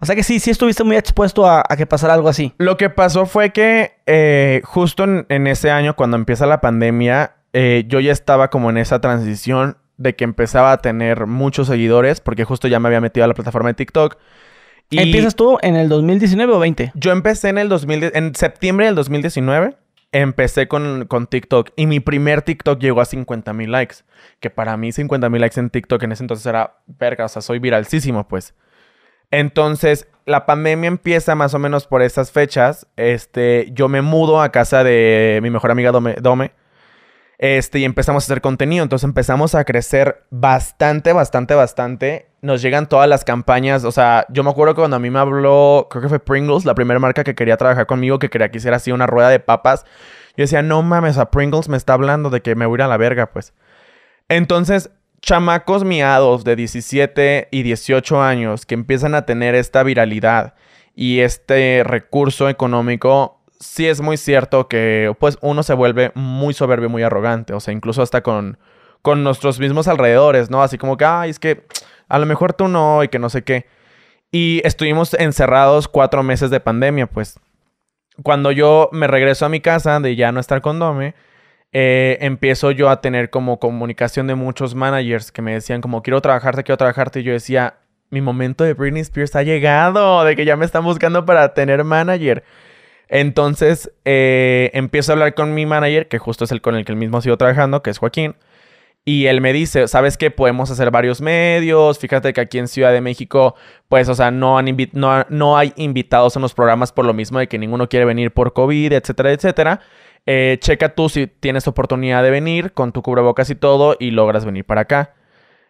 A: O sea que sí, sí estuviste muy expuesto a, que pasara algo así. Lo que pasó fue que eh, justo en, ese año, cuando empieza la pandemia, eh, yo ya estaba como en esa transición de que empezaba a tener muchos seguidores, porque justo ya me había metido a la plataforma de TikTok. Y ¿Empiezas tú en el 2019 o 20? Yo empecé en el 2019. en septiembre del 2019 empecé con, TikTok y mi primer TikTok llegó a 50 mil likes. Que para mí 50 mil likes en TikTok en ese entonces era verga, o sea, soy viralísimo pues. Entonces, la pandemia empieza más o menos por esas fechas. Este, yo me mudo a casa de mi mejor amiga Dome este, y empezamos a hacer contenido. Entonces empezamos a crecer bastante, bastante, bastante. Nos llegan todas las campañas. O sea, yo me acuerdo que cuando a mí me habló, creo que fue Pringles, la primera marca que quería trabajar conmigo, que quería que hiciera así una rueda de papas. Yo decía, no mames, a Pringles me está hablando de que me voy a ir a la verga, pues. Entonces, chamacos miados de 17 y 18 años que empiezan a tener esta viralidad y este recurso económico sí es muy cierto que pues uno se vuelve muy soberbio, muy arrogante, o sea, incluso hasta con, con nuestros mismos alrededores, ¿no? Así como que, ay, es que a lo mejor tú no y que no sé qué. Y estuvimos encerrados cuatro meses de pandemia, pues. Cuando yo me regreso a mi casa de ya no estar con Dome, eh, empiezo yo a tener como comunicación de muchos managers que me decían como quiero trabajarte, quiero trabajarte. Y yo decía, mi momento de Britney Spears ha llegado, de que ya me están buscando para tener manager. Entonces eh, empiezo a hablar con mi manager, que justo es el con el que él mismo ha sido trabajando, que es Joaquín. Y él me dice, ¿sabes qué? Podemos hacer varios medios. Fíjate que aquí en Ciudad de México, pues, o sea, no, han no, hay invitados en los programas por lo mismo de que ninguno quiere venir por COVID, etcétera, etcétera. Eh, checa tú si tienes oportunidad de venir con tu cubrebocas y todo y logras venir para acá.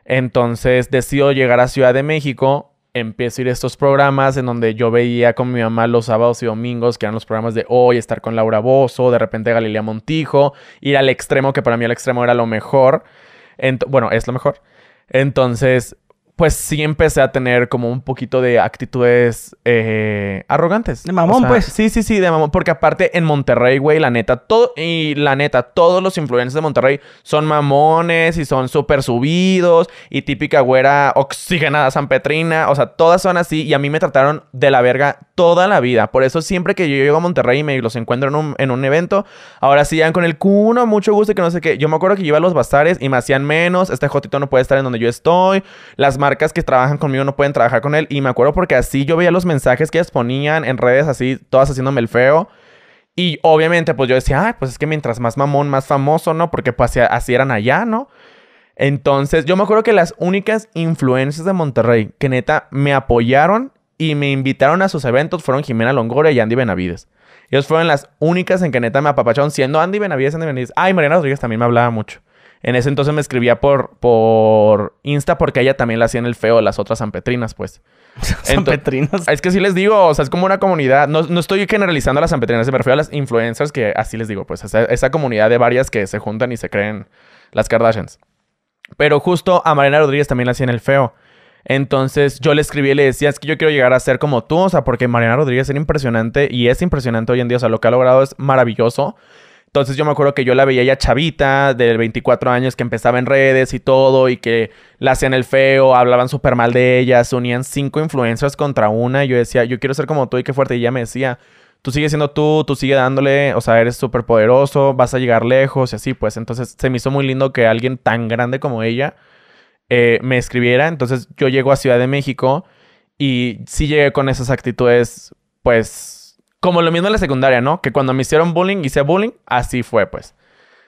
A: Entonces decido llegar a Ciudad de México empiezo a ir a estos programas en donde yo veía con mi mamá los sábados y domingos, que eran los programas de hoy, estar con Laura Bozo, de repente Galilea Montijo, ir al extremo, que para mí el extremo era lo mejor. bueno, es lo mejor. Entonces, pues sí empecé a tener como un poquito de actitudes eh, arrogantes. De mamón, pues. Sí, sí, sí, de mamón. Porque aparte en Monterrey, güey, la neta, todo, y la neta, todos los influencers de Monterrey son mamones y son súper subidos y típica güera oxigenada San Petrina. O sea, todas son así y a mí me trataron de la verga toda la vida. Por eso siempre que yo llego a Monterrey y me los encuentro en un, evento, ahora sí, ya con el cuno, mucho gusto y que no sé qué. Yo me acuerdo que yo iba a los bazares y me hacían menos. Este jotito no puede estar en donde yo estoy. Las marcas que trabajan conmigo no pueden trabajar con él. Y me acuerdo porque así yo veía los mensajes que ellas ponían en redes, así, todas haciéndome el feo. Y obviamente, pues yo decía, ay, pues es que mientras más mamón, más famoso, ¿no? Porque pues así, eran allá, ¿no? Entonces, yo me acuerdo que las únicas influencias de Monterrey que neta me apoyaron y me invitaron a sus eventos fueron Jimena Longoria y Andy Benavides. Ellos fueron las únicas en que neta me apapacharon, siendo Andy Benavides, Andy Benavides. Ay, Mariana Rodríguez también me hablaba mucho. En ese entonces me escribía por, por Insta porque ella también hacía en el feo las otras sanpetrinas, pues.
B: ¿Sanpetrinas?
A: Es que sí les digo, o sea, es como una comunidad. No, estoy generalizando a las sanpetrinas, me refiero a las influencers que así les digo, pues. Esa, comunidad de varias que se juntan y se creen las Kardashians. Pero justo a Mariana Rodríguez también hacía en el feo. Entonces yo le escribí y le decía, es que yo quiero llegar a ser como tú, o sea, porque Mariana Rodríguez era impresionante y es impresionante hoy en día, o sea, lo que ha logrado es maravilloso. Entonces yo me acuerdo que yo la veía ya chavita, de 24 años, que empezaba en redes y todo, y que la hacían el feo, hablaban súper mal de ella, se unían cinco influencias contra una, y yo decía, yo quiero ser como tú y qué fuerte, y ella me decía, tú sigues siendo tú, tú sigues dándole, o sea, eres súper poderoso, vas a llegar lejos y así, pues entonces se me hizo muy lindo que alguien tan grande como ella eh, me escribiera, entonces yo llego a Ciudad de México y sí llegué con esas actitudes, pues como lo mismo en la secundaria, ¿no? Que cuando me hicieron bullying, hice bullying, así fue, pues.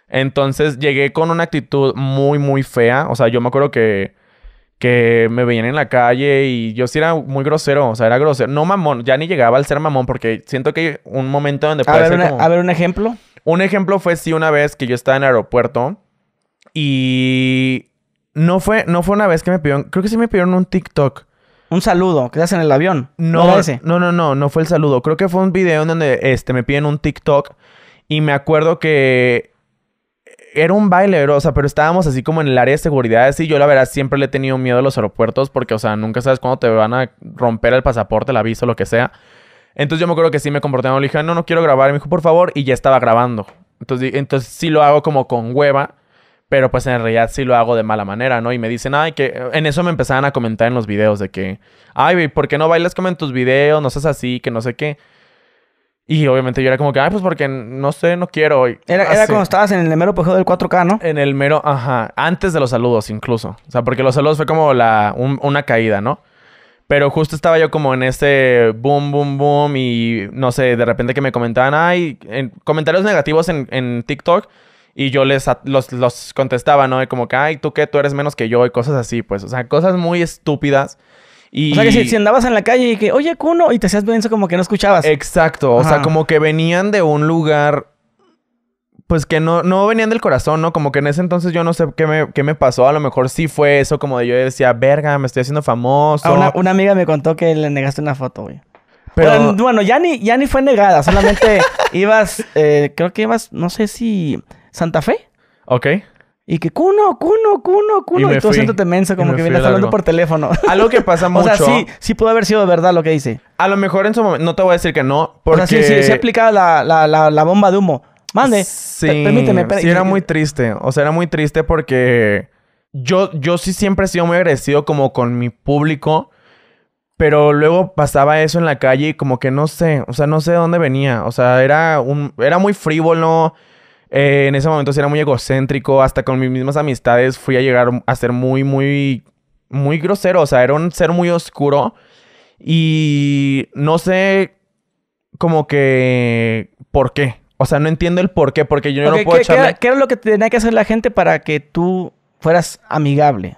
A: Entonces llegué con una actitud muy, muy fea. O sea, yo me acuerdo que, que me veían en la calle y yo sí era muy grosero. O sea, era grosero. No mamón, ya ni llegaba al ser mamón porque siento que un momento donde puede a ver, ser A
B: ver, un ejemplo.
A: Un ejemplo fue sí una vez que yo estaba en el aeropuerto y... No fue, no fue una vez que me pidieron... Creo que sí me pidieron un TikTok. Un saludo que hacen en el avión. No, no, no, no, no, fue el saludo. Creo que fue un video en donde este, me piden un TikTok y me acuerdo que era un baile, pero, o sea, pero estábamos así como en el área de seguridad. Y yo, la verdad, siempre le he tenido miedo a los aeropuertos porque, o sea, nunca sabes cuándo te van a romper el pasaporte, el aviso, lo que sea. Entonces yo me acuerdo que sí me comporté, le dije, no, no quiero grabar. me dijo, por favor, y ya estaba grabando. Entonces, entonces sí lo hago como con hueva. Pero pues en realidad sí lo hago de mala manera, ¿no? Y me dicen, ay, que en eso me empezaban a comentar en los videos de que, ay, ¿por qué no bailas como en tus videos? No seas así, que no sé qué. Y obviamente yo era como que, ay, pues porque no sé, no quiero. Era, era cuando estabas en el mero pejeo del 4K, ¿no? En el mero, ajá. Antes de los saludos, incluso. O sea, porque los saludos fue como la, una caída, ¿no? Pero justo estaba yo como en ese boom, boom, boom. Y no sé, de repente que me comentaban, ay, comentarios negativos en, en TikTok y yo les los, los contestaba, ¿no? Y como que, ay, tú qué, tú eres menos que yo y cosas así, pues, o sea, cosas muy estúpidas. Y... O sea, que si, andabas en la calle y que, oye, Cuno, y te hacías bien, como que no escuchabas. Exacto, o sea, como que venían de un lugar, pues que no, no venían del corazón, ¿no? Como que en ese entonces yo no sé qué me, qué me pasó, a lo mejor sí fue eso, como de yo decía, verga, me estoy haciendo famoso. Una, una, amiga me contó que le negaste una foto, güey. Pero...
B: Bueno, ya ni, ya ni fue negada, solamente ibas, eh, creo que ibas, no sé si Santa Fe. Ok. Y que cuno, cuno, cuno, cuno. Y, todo tú mensa como que vienes hablando por teléfono. Algo que pasa mucho. O sea, sí, sí pudo haber sido de verdad lo que hice. A lo mejor en
A: su momento, no te voy a decir que no,
B: porque... O sea, sí, sí, sí aplicaba la, la, bomba de humo. Mande. Sí. Permíteme. Sí, era muy
A: triste. O sea, era muy triste porque yo, yo sí siempre he sido muy agresivo como con mi público. Pero luego pasaba eso en la calle y como que no sé, o sea, no sé de dónde venía. O sea, era un, era muy frívolo. Eh, en ese momento sí era muy egocéntrico, hasta con mis mismas amistades fui a llegar a ser muy, muy, muy grosero, o sea, era un ser muy oscuro y no sé como que por qué. O sea, no entiendo el por qué, porque yo no puedo ¿qué,
B: ¿qué, era lo que tenía que hacer la gente para que tú fueras
A: amigable?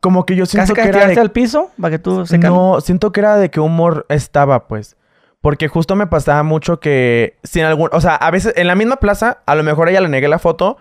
A: Como que yo siento que, era de... al
B: piso para que tú se No,
A: siento que era de que humor estaba, pues. Porque justo me pasaba mucho que sin algún, o sea, a veces en la misma plaza, a lo mejor ella le negué la foto,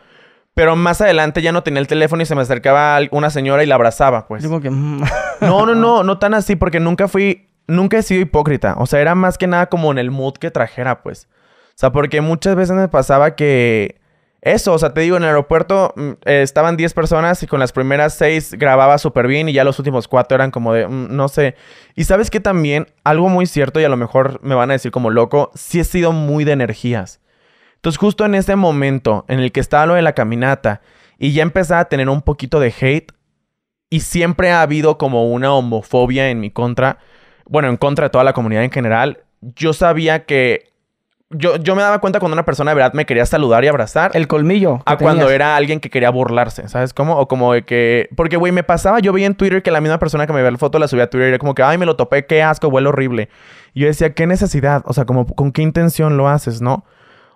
A: pero más adelante ya no tenía el teléfono y se me acercaba una señora y la abrazaba, pues. Digo que... Mm. no, no, no, no tan así, porque nunca fui, nunca he sido hipócrita. O sea, era más que nada como en el mood que trajera, pues. O sea, porque muchas veces me pasaba que eso, o sea, te digo, en el aeropuerto mm, eh, estaban 10 personas y con las primeras 6 grababa súper bien y ya los últimos 4 eran como de, mm, no sé. Y sabes que también, algo muy cierto y a lo mejor me van a decir como loco, sí he sido muy de energías. Entonces justo en este momento en el que estaba lo de la caminata y ya empezaba a tener un poquito de hate y siempre ha habido como una homofobia en mi contra, bueno, en contra de toda la comunidad en general, yo sabía que yo, me daba cuenta cuando una persona de verdad me quería saludar y abrazar. El colmillo. A cuando era alguien que quería burlarse, ¿sabes cómo? O como de que. Porque, güey, me pasaba, yo veía en Twitter que la misma persona que me veía la foto la subía a Twitter y era como que, ay, me lo topé, qué asco, huele horrible. Y yo decía, qué necesidad, o sea, como con qué intención lo haces, ¿no?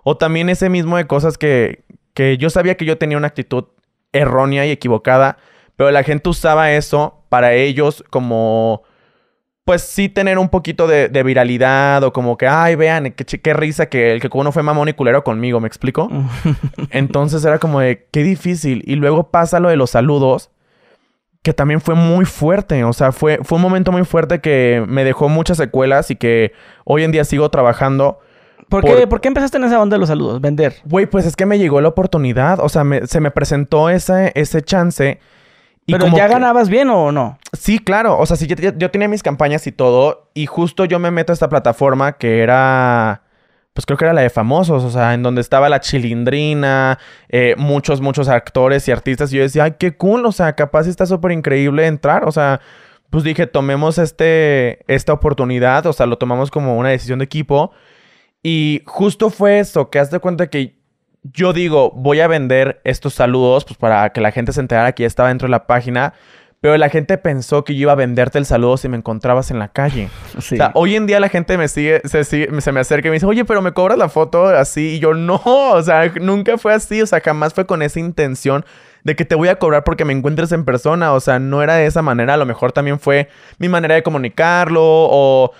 A: O también ese mismo de cosas que, que yo sabía que yo tenía una actitud errónea y equivocada, pero la gente usaba eso para ellos como pues sí tener un poquito de, viralidad o como que, ay, vean, qué, risa que el que uno fue mamón y culero conmigo, ¿me explico? Entonces era como de, qué difícil. Y luego pasa lo de los saludos, que también fue muy fuerte, o sea, fue, fue un momento muy fuerte que me dejó muchas secuelas y que hoy en día sigo trabajando. ¿Por, Qué, empezaste en esa onda de los saludos? Vender. Güey, pues es que me llegó la oportunidad, o sea, se me presentó ese, ese chance
B: pero ya ganabas
A: bien o no? Sí, claro. O sea, sí, yo, tenía mis campañas y todo. Y justo yo me meto a esta plataforma que era. Pues creo que era la de famosos, o sea, en donde estaba la chilindrina, eh, muchos, muchos actores y artistas. Y yo decía, ay, qué cool, o sea, capaz está súper increíble entrar. O sea, pues dije, tomemos este, esta oportunidad, o sea, lo tomamos como una decisión de equipo. Y justo fue eso, que de cuenta que yo digo, voy a vender estos saludos pues, para que la gente se enterara que estaba dentro de la página. Pero la gente pensó que yo iba a venderte el saludo si me encontrabas en la calle. O sea, hoy en día la gente me sigue, se, se me acerca y me dice, oye, pero me cobras la foto así. Y yo, no, o sea, nunca fue así. O sea, jamás fue con esa intención de que te voy a cobrar porque me encuentres en persona. O sea, no era de esa manera. A lo mejor también fue mi manera de comunicarlo o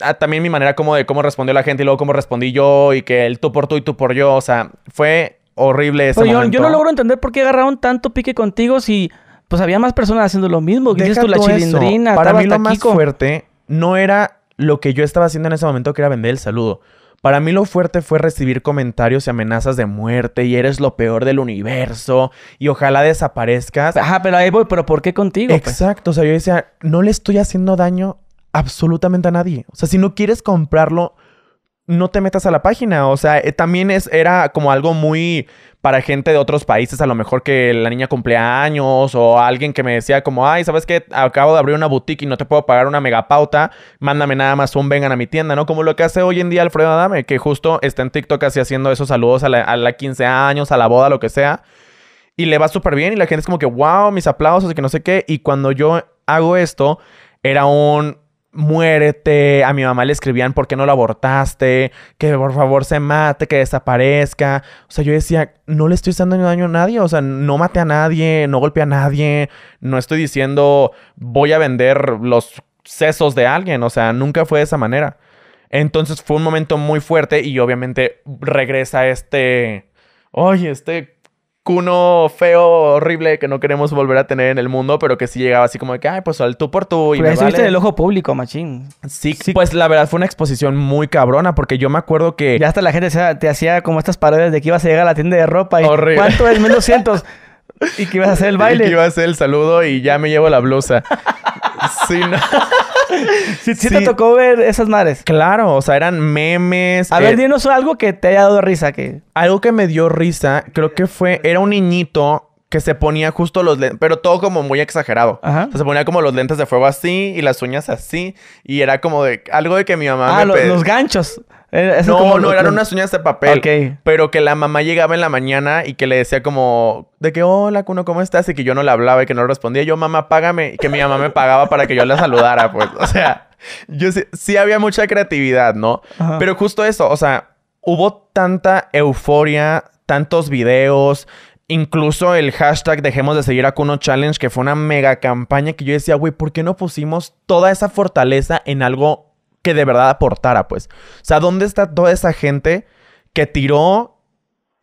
A: Ah, también mi manera como de cómo respondió la gente y luego cómo respondí yo y que el tú por tú y tú por yo, o sea, fue horrible ese Yo, no logro
B: entender por qué agarraron tanto pique contigo si pues
A: había más personas haciendo lo mismo. Dices tú la chilindrina, Para mí lo más fuerte no era lo que yo estaba haciendo en ese momento que era vender el saludo. Para mí lo fuerte fue recibir comentarios y amenazas de muerte y eres lo peor del universo y ojalá desaparezcas. Ajá, pero ahí voy, pero ¿por qué contigo? Pues? Exacto, o sea, yo decía, no le estoy haciendo daño absolutamente a nadie. O sea, si no quieres comprarlo, no te metas a la página. O sea, eh, también es, era como algo muy para gente de otros países, a lo mejor que la niña años. o alguien que me decía como, ay, ¿sabes qué? Acabo de abrir una boutique y no te puedo pagar una megapauta, mándame nada más un vengan a mi tienda, ¿no? Como lo que hace hoy en día Alfredo Adame, que justo está en TikTok así haciendo esos saludos a la, a la 15 años, a la boda, lo que sea. Y le va súper bien y la gente es como que, wow, mis aplausos y que no sé qué. Y cuando yo hago esto, era un muérete, a mi mamá le escribían por qué no lo abortaste, que por favor se mate, que desaparezca. O sea, yo decía, no le estoy haciendo daño a nadie, o sea, no mate a nadie, no golpeé a nadie, no estoy diciendo voy a vender los sesos de alguien, o sea, nunca fue de esa manera. Entonces fue un momento muy fuerte y obviamente regresa este, oye, este cuno feo, horrible que no queremos volver a tener en el mundo, pero que sí llegaba así como de que, ay, pues al tú por tú. Y pero me vale. en el
B: ojo público, machín.
A: Sí, sí, pues la verdad fue una exposición muy cabrona, porque yo me acuerdo que. Ya hasta
B: la gente te hacía como estas paredes de que
A: ibas a llegar a la tienda de ropa y. ¿Cuánto es? 1200. y que ibas a hacer el baile. Y que ibas a hacer el saludo y ya me llevo la blusa. sí, no. ¿Sí, sí, te tocó ver esas madres. Claro, o sea, eran memes. A ver, eh,
B: dinos algo que te haya dado risa. Que...
A: Algo que me dio risa, creo que fue, era un niñito que se ponía justo los lentes, pero todo como muy exagerado. se ponía como los lentes de fuego así y las uñas así. Y era como de algo de que mi mamá. Ah, los
B: ganchos. Eh, no, como no, eran unas uñas de papel.
A: Pero que la mamá llegaba en la mañana y que le decía como, de que, hola, Cuno, ¿cómo estás? Y que yo no le hablaba y que no respondía. Yo, mamá, págame. Y que mi mamá me pagaba para que yo la saludara, pues. O sea, yo sí, había mucha creatividad, ¿no? Pero justo eso, o sea, hubo tanta euforia, tantos videos, incluso el hashtag dejemos de seguir a Cuno Challenge, que fue una mega campaña que yo decía, güey, ¿por qué no pusimos toda esa fortaleza en algo que de verdad aportara, pues. O sea, ¿dónde está toda esa gente que tiró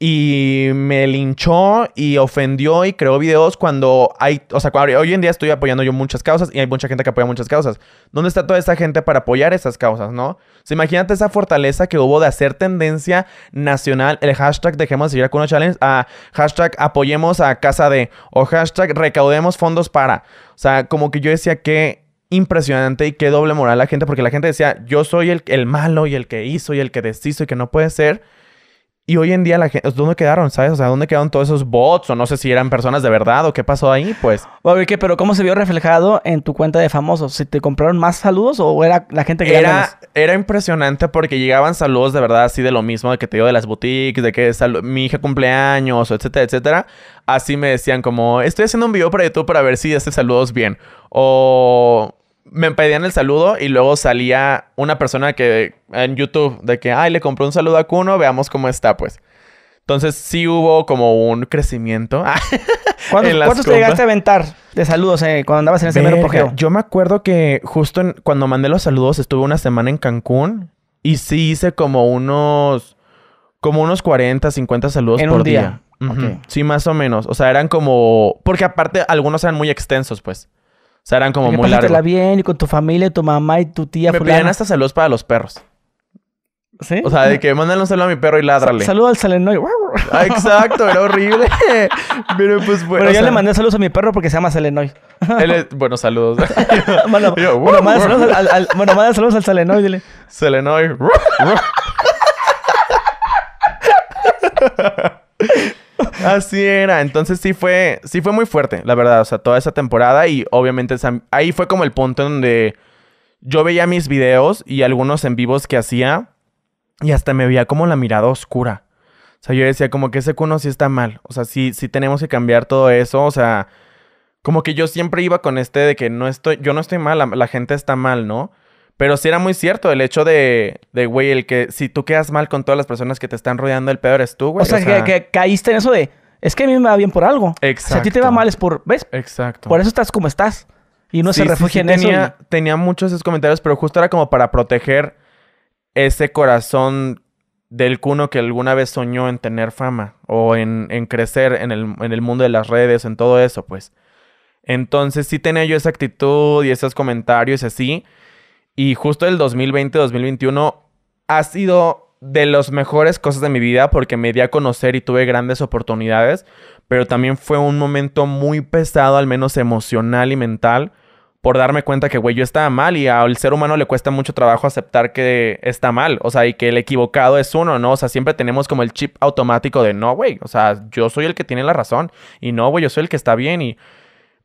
A: y me linchó y ofendió y creó videos cuando hay, o sea, hoy en día estoy apoyando yo muchas causas y hay mucha gente que apoya muchas causas. ¿Dónde está toda esa gente para apoyar esas causas, no? O sea, imagínate esa fortaleza que hubo de hacer tendencia nacional, el hashtag dejemos de seguir a Kuno Challenge, a hashtag apoyemos a casa de, o hashtag recaudemos fondos para. O sea, como que yo decía que impresionante y qué doble moral la gente, porque la gente decía, yo soy el, el malo y el que hizo y el que deshizo y que no puede ser. Y hoy en día la gente, ¿dónde quedaron? ¿Sabes? O sea, ¿dónde quedaron todos esos bots? O no sé si eran personas de verdad o qué pasó ahí, pues. Oye,
B: ¿qué? Pero ¿cómo se vio reflejado en tu cuenta de famosos? si te compraron más saludos o era la gente que era
A: Era impresionante porque llegaban saludos de verdad así de lo mismo, de que te dio de las boutiques, de que mi hija cumpleaños, etcétera, etcétera. Así me decían como, estoy haciendo un video para YouTube para ver si saludo saludos bien. O me pedían el saludo y luego salía una persona que en YouTube de que, ay, le compré un saludo a Cuno, veamos cómo está, pues. Entonces sí hubo como un crecimiento. ¿Cuántos, te llegaste a
B: aventar de saludos eh, cuando andabas en ese mero
A: Yo me acuerdo que justo cuando mandé los saludos estuve una semana en Cancún y sí hice como unos, como unos 40, 50 saludos por día. Sí, más o menos. O sea, eran como... Porque aparte algunos eran muy extensos, pues. O sea, eran como muy largos.
B: bien y con tu familia, tu mamá y tu tía. Me fulana. hasta
A: saludos para los perros. ¿Sí? O sea, de que mandan un saludo a mi perro y ládrale.
B: Saludo al Salenoy. Ah, exacto, era horrible. Pero pues Pero yo le mandé saludos a mi perro porque se llama Salenoy.
A: Él Bueno, saludos. bueno, manda saludos al,
B: al, bueno, Salenoy,
A: dile. Salenoy. Así era. Entonces sí fue, sí fue muy fuerte, la verdad. O sea, toda esa temporada y obviamente ahí fue como el punto en donde yo veía mis videos y algunos en vivos que hacía y hasta me veía como la mirada oscura. O sea, yo decía como que ese cuno sí está mal. O sea, sí, sí tenemos que cambiar todo eso. O sea, como que yo siempre iba con este de que no estoy, yo no estoy mal, la gente está mal, ¿no? Pero sí era muy cierto el hecho de, güey, el que si tú quedas mal con todas las personas que te están rodeando, el peor es tú, güey. O sea, Que,
B: caíste en eso de, es que a mí me va bien por algo. Exacto. si a ti te va mal es por, ¿ves? Exacto. Por eso estás como estás. Y no se refugia en tenía, eso.
A: Tenía muchos esos comentarios, pero justo era como para proteger ese corazón del cuno que alguna vez soñó en tener fama o en, crecer en el, en el mundo de las redes, en todo eso, pues. Entonces sí tenía yo esa actitud y esos comentarios así. Y justo el 2020-2021 ha sido de las mejores cosas de mi vida porque me di a conocer y tuve grandes oportunidades, pero también fue un momento muy pesado, al menos emocional y mental, por darme cuenta que, güey, yo estaba mal y al ser humano le cuesta mucho trabajo aceptar que está mal, o sea, y que el equivocado es uno, ¿no? O sea, siempre tenemos como el chip automático de, no, güey, o sea, yo soy el que tiene la razón y no, güey, yo soy el que está bien y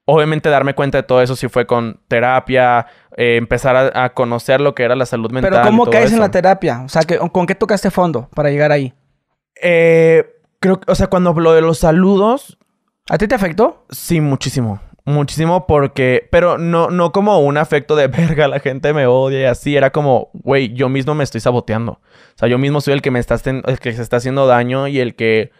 A: Obviamente darme cuenta de todo eso si fue con terapia, eh, empezar a, conocer lo que era la salud mental. Pero ¿cómo caes en la
B: terapia? O sea, ¿con qué tocaste fondo para llegar ahí? Eh,
A: creo que, o sea, cuando hablo de los saludos... ¿A ti te afectó? Sí, muchísimo. Muchísimo porque, pero no, no como un afecto de verga, la gente me odia y así, era como, güey, yo mismo me estoy saboteando. O sea, yo mismo soy el que me está, el que se está haciendo daño y el que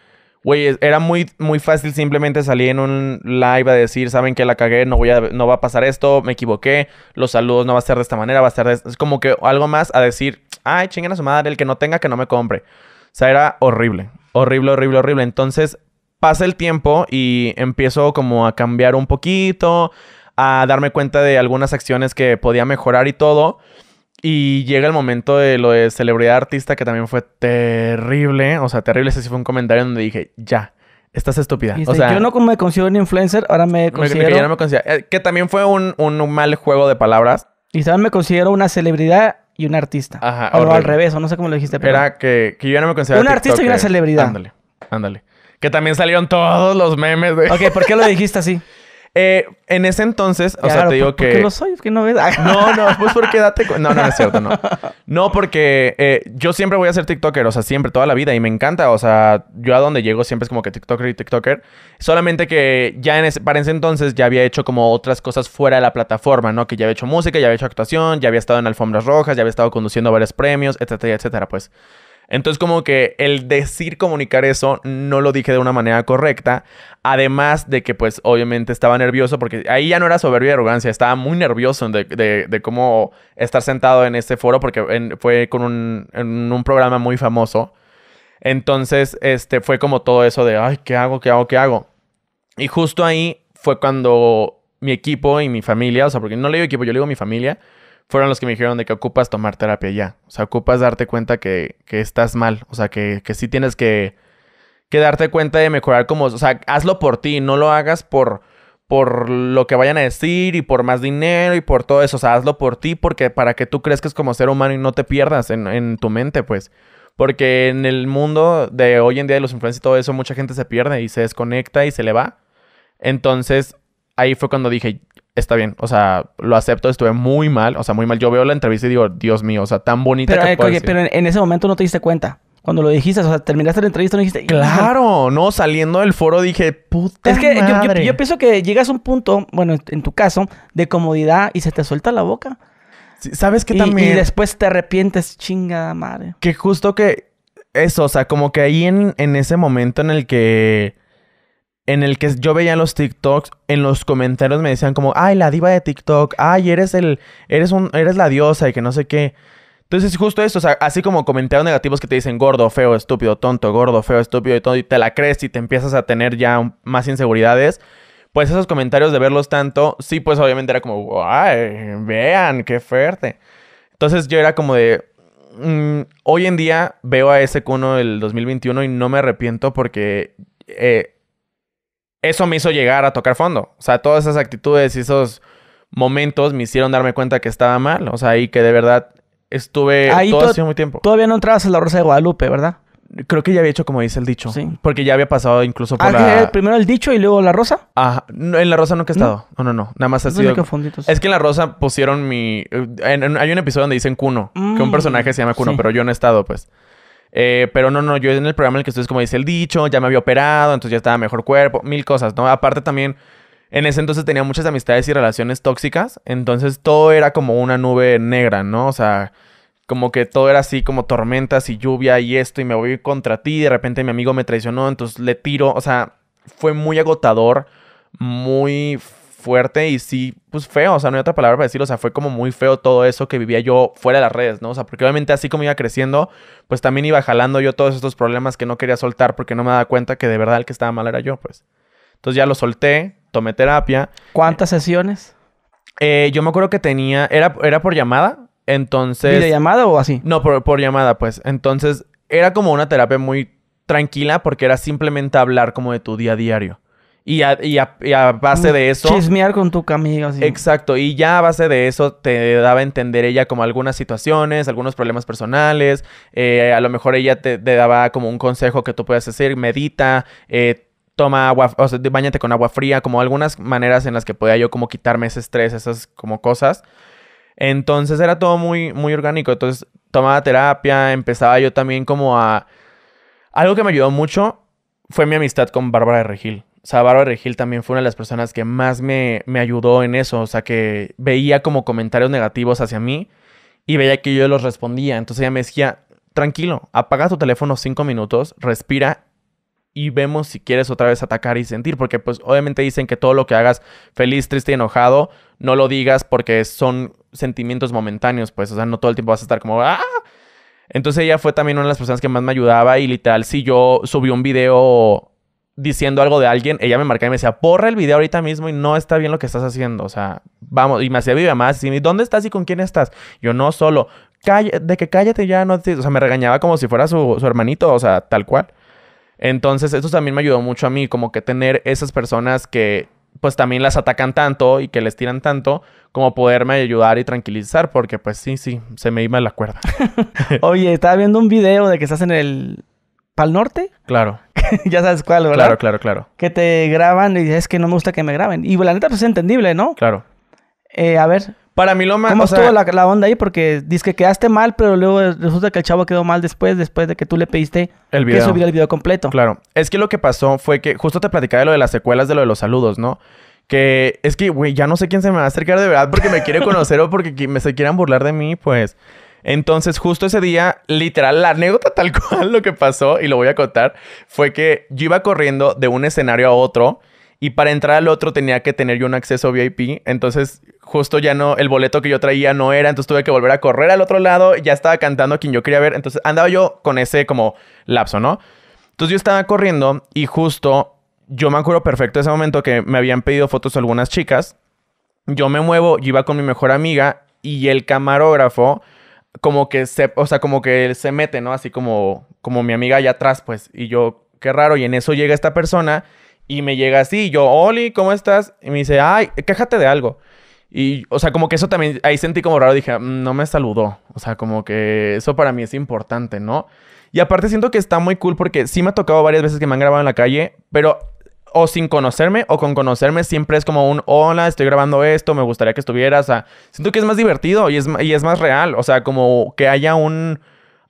A: Güey, era muy, muy fácil simplemente salir en un live a decir, saben que la cagué, no, voy a, no va a pasar esto, me equivoqué, los saludos no va a ser de esta manera, va a ser de... Es como que algo más a decir, ay, chinguen a su madre, el que no tenga que no me compre. O sea, era horrible, horrible, horrible, horrible. Entonces pasa el tiempo y empiezo como a cambiar un poquito, a darme cuenta de algunas acciones que podía mejorar y todo. Y llega el momento de lo de celebridad artista, que también fue terrible. O sea, terrible. Ese sí fue un comentario donde dije, ya, estás estúpida. o sea, yo
B: no me considero un influencer, ahora me considero. Que,
A: eh, que también fue un, mal juego de palabras.
B: Y también me considero una celebridad y un
A: artista. Ajá. O al revés, o no sé cómo lo dijiste. Era que, que yo no me considero. Un artista y una celebridad. Ándale, ándale. Que también salieron todos los memes de. Ok, ¿por qué lo dijiste así? Eh, en ese entonces, o sea, te digo que. lo que no ves. no, no, pues porque date. No, no, es cierto, no. No, porque eh, yo siempre voy a ser TikToker, o sea, siempre, toda la vida, y me encanta, o sea, yo a donde llego siempre es como que TikToker y TikToker. Solamente que ya en ese, para ese entonces ya había hecho como otras cosas fuera de la plataforma, ¿no? Que ya había hecho música, ya había hecho actuación, ya había estado en alfombras rojas, ya había estado conduciendo varios premios, etcétera, etcétera, pues. Entonces como que el decir comunicar eso no lo dije de una manera correcta, además de que pues obviamente estaba nervioso porque ahí ya no era soberbia y arrogancia, estaba muy nervioso de, cómo estar sentado en este foro porque fue con un, programa muy famoso. Entonces, este fue como todo eso de, ay, ¿qué hago? ¿Qué hago? ¿Qué hago? Y justo ahí fue cuando mi equipo y mi familia, o sea, porque no le digo equipo, yo le digo mi familia, fueron los que me dijeron de que ocupas tomar terapia ya. O sea, ocupas darte cuenta que, estás mal. O sea, que, sí tienes que, que darte cuenta de mejorar como... O sea, hazlo por ti, no lo hagas por, por lo que vayan a decir y por más dinero y por todo eso. O sea, hazlo por ti porque para que tú crezcas como ser humano y no te pierdas en, en tu mente, pues. Porque en el mundo de hoy en día de los influencers y todo eso, mucha gente se pierde y se desconecta y se le va. Entonces, ahí fue cuando dije, está bien, o sea, lo acepto, estuve muy mal, o sea, muy mal. Yo veo la entrevista y digo, Dios mío, o sea, tan bonita pero, eh, Pero
B: en ese momento no te diste cuenta. Cuando lo dijiste, o sea, terminaste la entrevista, no dijiste. Claro,
A: no, saliendo del foro dije, puta. Es que Yo,
B: pienso que llegas a un punto, bueno, en tu caso, de comodidad y se te suelta la boca. ¿Sabes qué también? Y, después te arrepientes, chingada madre.
A: Que justo que eso, o sea, como que ahí en ese momento en el que en el que yo veía los TikToks, en los comentarios me decían como, ay, la diva de TikTok, ay, eres el, eres un, eres la diosa y que no sé qué. Entonces, justo eso, o sea, así como comentarios negativos que te dicen gordo, feo, estúpido, tonto, gordo, feo, estúpido y todo, y te la crees y te empiezas a tener ya más inseguridades, pues esos comentarios de verlos tanto, sí, pues obviamente era como, ay, vean, qué fuerte. Entonces yo era como de, mm, hoy en día veo a ese cuno del 2021 y no me arrepiento porque... Eh, eso me hizo llegar a tocar fondo. O sea, todas esas actitudes y esos momentos me hicieron darme cuenta que estaba mal. O sea, y que de verdad estuve Ahí todo sido muy
B: tiempo. Todavía no entrabas en la Rosa de Guadalupe, ¿verdad? Creo que ya había hecho como dice el dicho. Sí.
A: Porque ya había pasado incluso por ah, la... primero el dicho y luego la rosa. Ajá. en la rosa nunca he estado. No, no, no. Nada más ha sido... Es que en la rosa pusieron mi... Eh, hay un episodio donde dicen Cuno. Que un mm. personaje se llama Cuno, pero yo no he estado, pues. Eh, pero no, no, yo en el programa en el que estoy como dice el dicho, ya me había operado, entonces ya estaba mejor cuerpo, mil cosas, ¿no? Aparte también, en ese entonces tenía muchas amistades y relaciones tóxicas, entonces todo era como una nube negra, ¿no? O sea, como que todo era así como tormentas y lluvia y esto y me voy contra ti, y de repente mi amigo me traicionó, entonces le tiro, o sea, fue muy agotador, muy fuerte y sí, pues feo, o sea, no hay otra palabra para decirlo, o sea, fue como muy feo todo eso que vivía yo fuera de las redes, ¿no? O sea, porque obviamente así como iba creciendo, pues también iba jalando yo todos estos problemas que no quería soltar porque no me daba cuenta que de verdad el que estaba mal era yo, pues. Entonces ya lo solté, tomé terapia. ¿Cuántas sesiones? Eh, yo me acuerdo que tenía, era, era por llamada, entonces... ¿De llamada o así? No, por, por llamada, pues. Entonces era como una terapia muy tranquila porque era simplemente hablar como de tu día a diario. Y a, base mm, de eso... Chismear con tu camino, Exacto. Y ya a base de eso te daba a entender ella como algunas situaciones, algunos problemas personales. Eh, a lo mejor ella te, daba como un consejo que tú puedes hacer. Medita, eh, toma agua, o sea, bañate con agua fría. Como algunas maneras en las que podía yo como quitarme ese estrés, esas como cosas. Entonces era todo muy, muy orgánico. Entonces tomaba terapia, empezaba yo también como a... Algo que me ayudó mucho fue mi amistad con Bárbara de Regil o Regil también fue una de las personas que más me, ayudó en eso. O sea, que veía como comentarios negativos hacia mí y veía que yo los respondía. Entonces ella me decía, tranquilo, apaga tu teléfono cinco minutos, respira y vemos si quieres otra vez atacar y sentir. Porque pues obviamente dicen que todo lo que hagas feliz, triste y enojado, no lo digas porque son sentimientos momentáneos. Pues, o sea, no todo el tiempo vas a estar como, ¡ah! Entonces ella fue también una de las personas que más me ayudaba y literal, si yo subí un video diciendo algo de alguien, ella me marcaba y me decía, porra el video ahorita mismo y no está bien lo que estás haciendo. O sea, vamos, y me hacía vivir más. Y ¿dónde estás y con quién estás? Yo no solo. de que cállate ya, no O sea, me regañaba como si fuera su, su hermanito, o sea, tal cual. Entonces, eso también me ayudó mucho a mí, como que tener esas personas que pues también las atacan tanto y que les tiran tanto como poderme ayudar y tranquilizar porque pues sí, sí, se me iba la cuerda.
B: Oye, estaba viendo un video de que estás en el Pal Norte. Claro. ya sabes cuál, ¿verdad? Claro, claro, claro. Que te graban y dices es que no me gusta que me graben. Y la neta, pues es entendible, ¿no? Claro. Eh, a ver. Para mí lo más. ¿Cómo estuvo la, la, onda ahí? Porque dices que quedaste mal, pero luego resulta que el chavo quedó mal después, después de que tú le pediste el video. que subiera el video
A: completo. Claro. Es que lo que pasó fue que justo te platicaba de lo de las secuelas de lo de los saludos, ¿no? Que es que, güey, ya no sé quién se me va a acercar de verdad porque me quiere conocer o porque me se quieran burlar de mí, pues. Entonces, justo ese día, literal, la anécdota tal cual lo que pasó, y lo voy a contar, fue que yo iba corriendo de un escenario a otro. Y para entrar al otro tenía que tener yo un acceso VIP. Entonces, justo ya no, el boleto que yo traía no era. Entonces tuve que volver a correr al otro lado. Ya estaba cantando a quien yo quería ver. Entonces andaba yo con ese como lapso, ¿no? Entonces yo estaba corriendo y justo yo me acuerdo perfecto de ese momento que me habían pedido fotos algunas chicas. Yo me muevo, yo iba con mi mejor amiga y el camarógrafo como que se, o sea, como que se mete, ¿no? Así como, como mi amiga allá atrás, pues. Y yo, qué raro. Y en eso llega esta persona y me llega así. yo, Oli, ¿cómo estás? Y me dice, ay, quéjate de algo. Y, o sea, como que eso también, ahí sentí como raro, dije, mm, no me saludó. O sea, como que eso para mí es importante, ¿no? Y aparte siento que está muy cool porque sí me ha tocado varias veces que me han grabado en la calle, pero o sin conocerme o con conocerme siempre es como un hola, estoy grabando esto, me gustaría que estuvieras. O sea, siento que es más divertido y es, y es más real. O sea, como que haya un.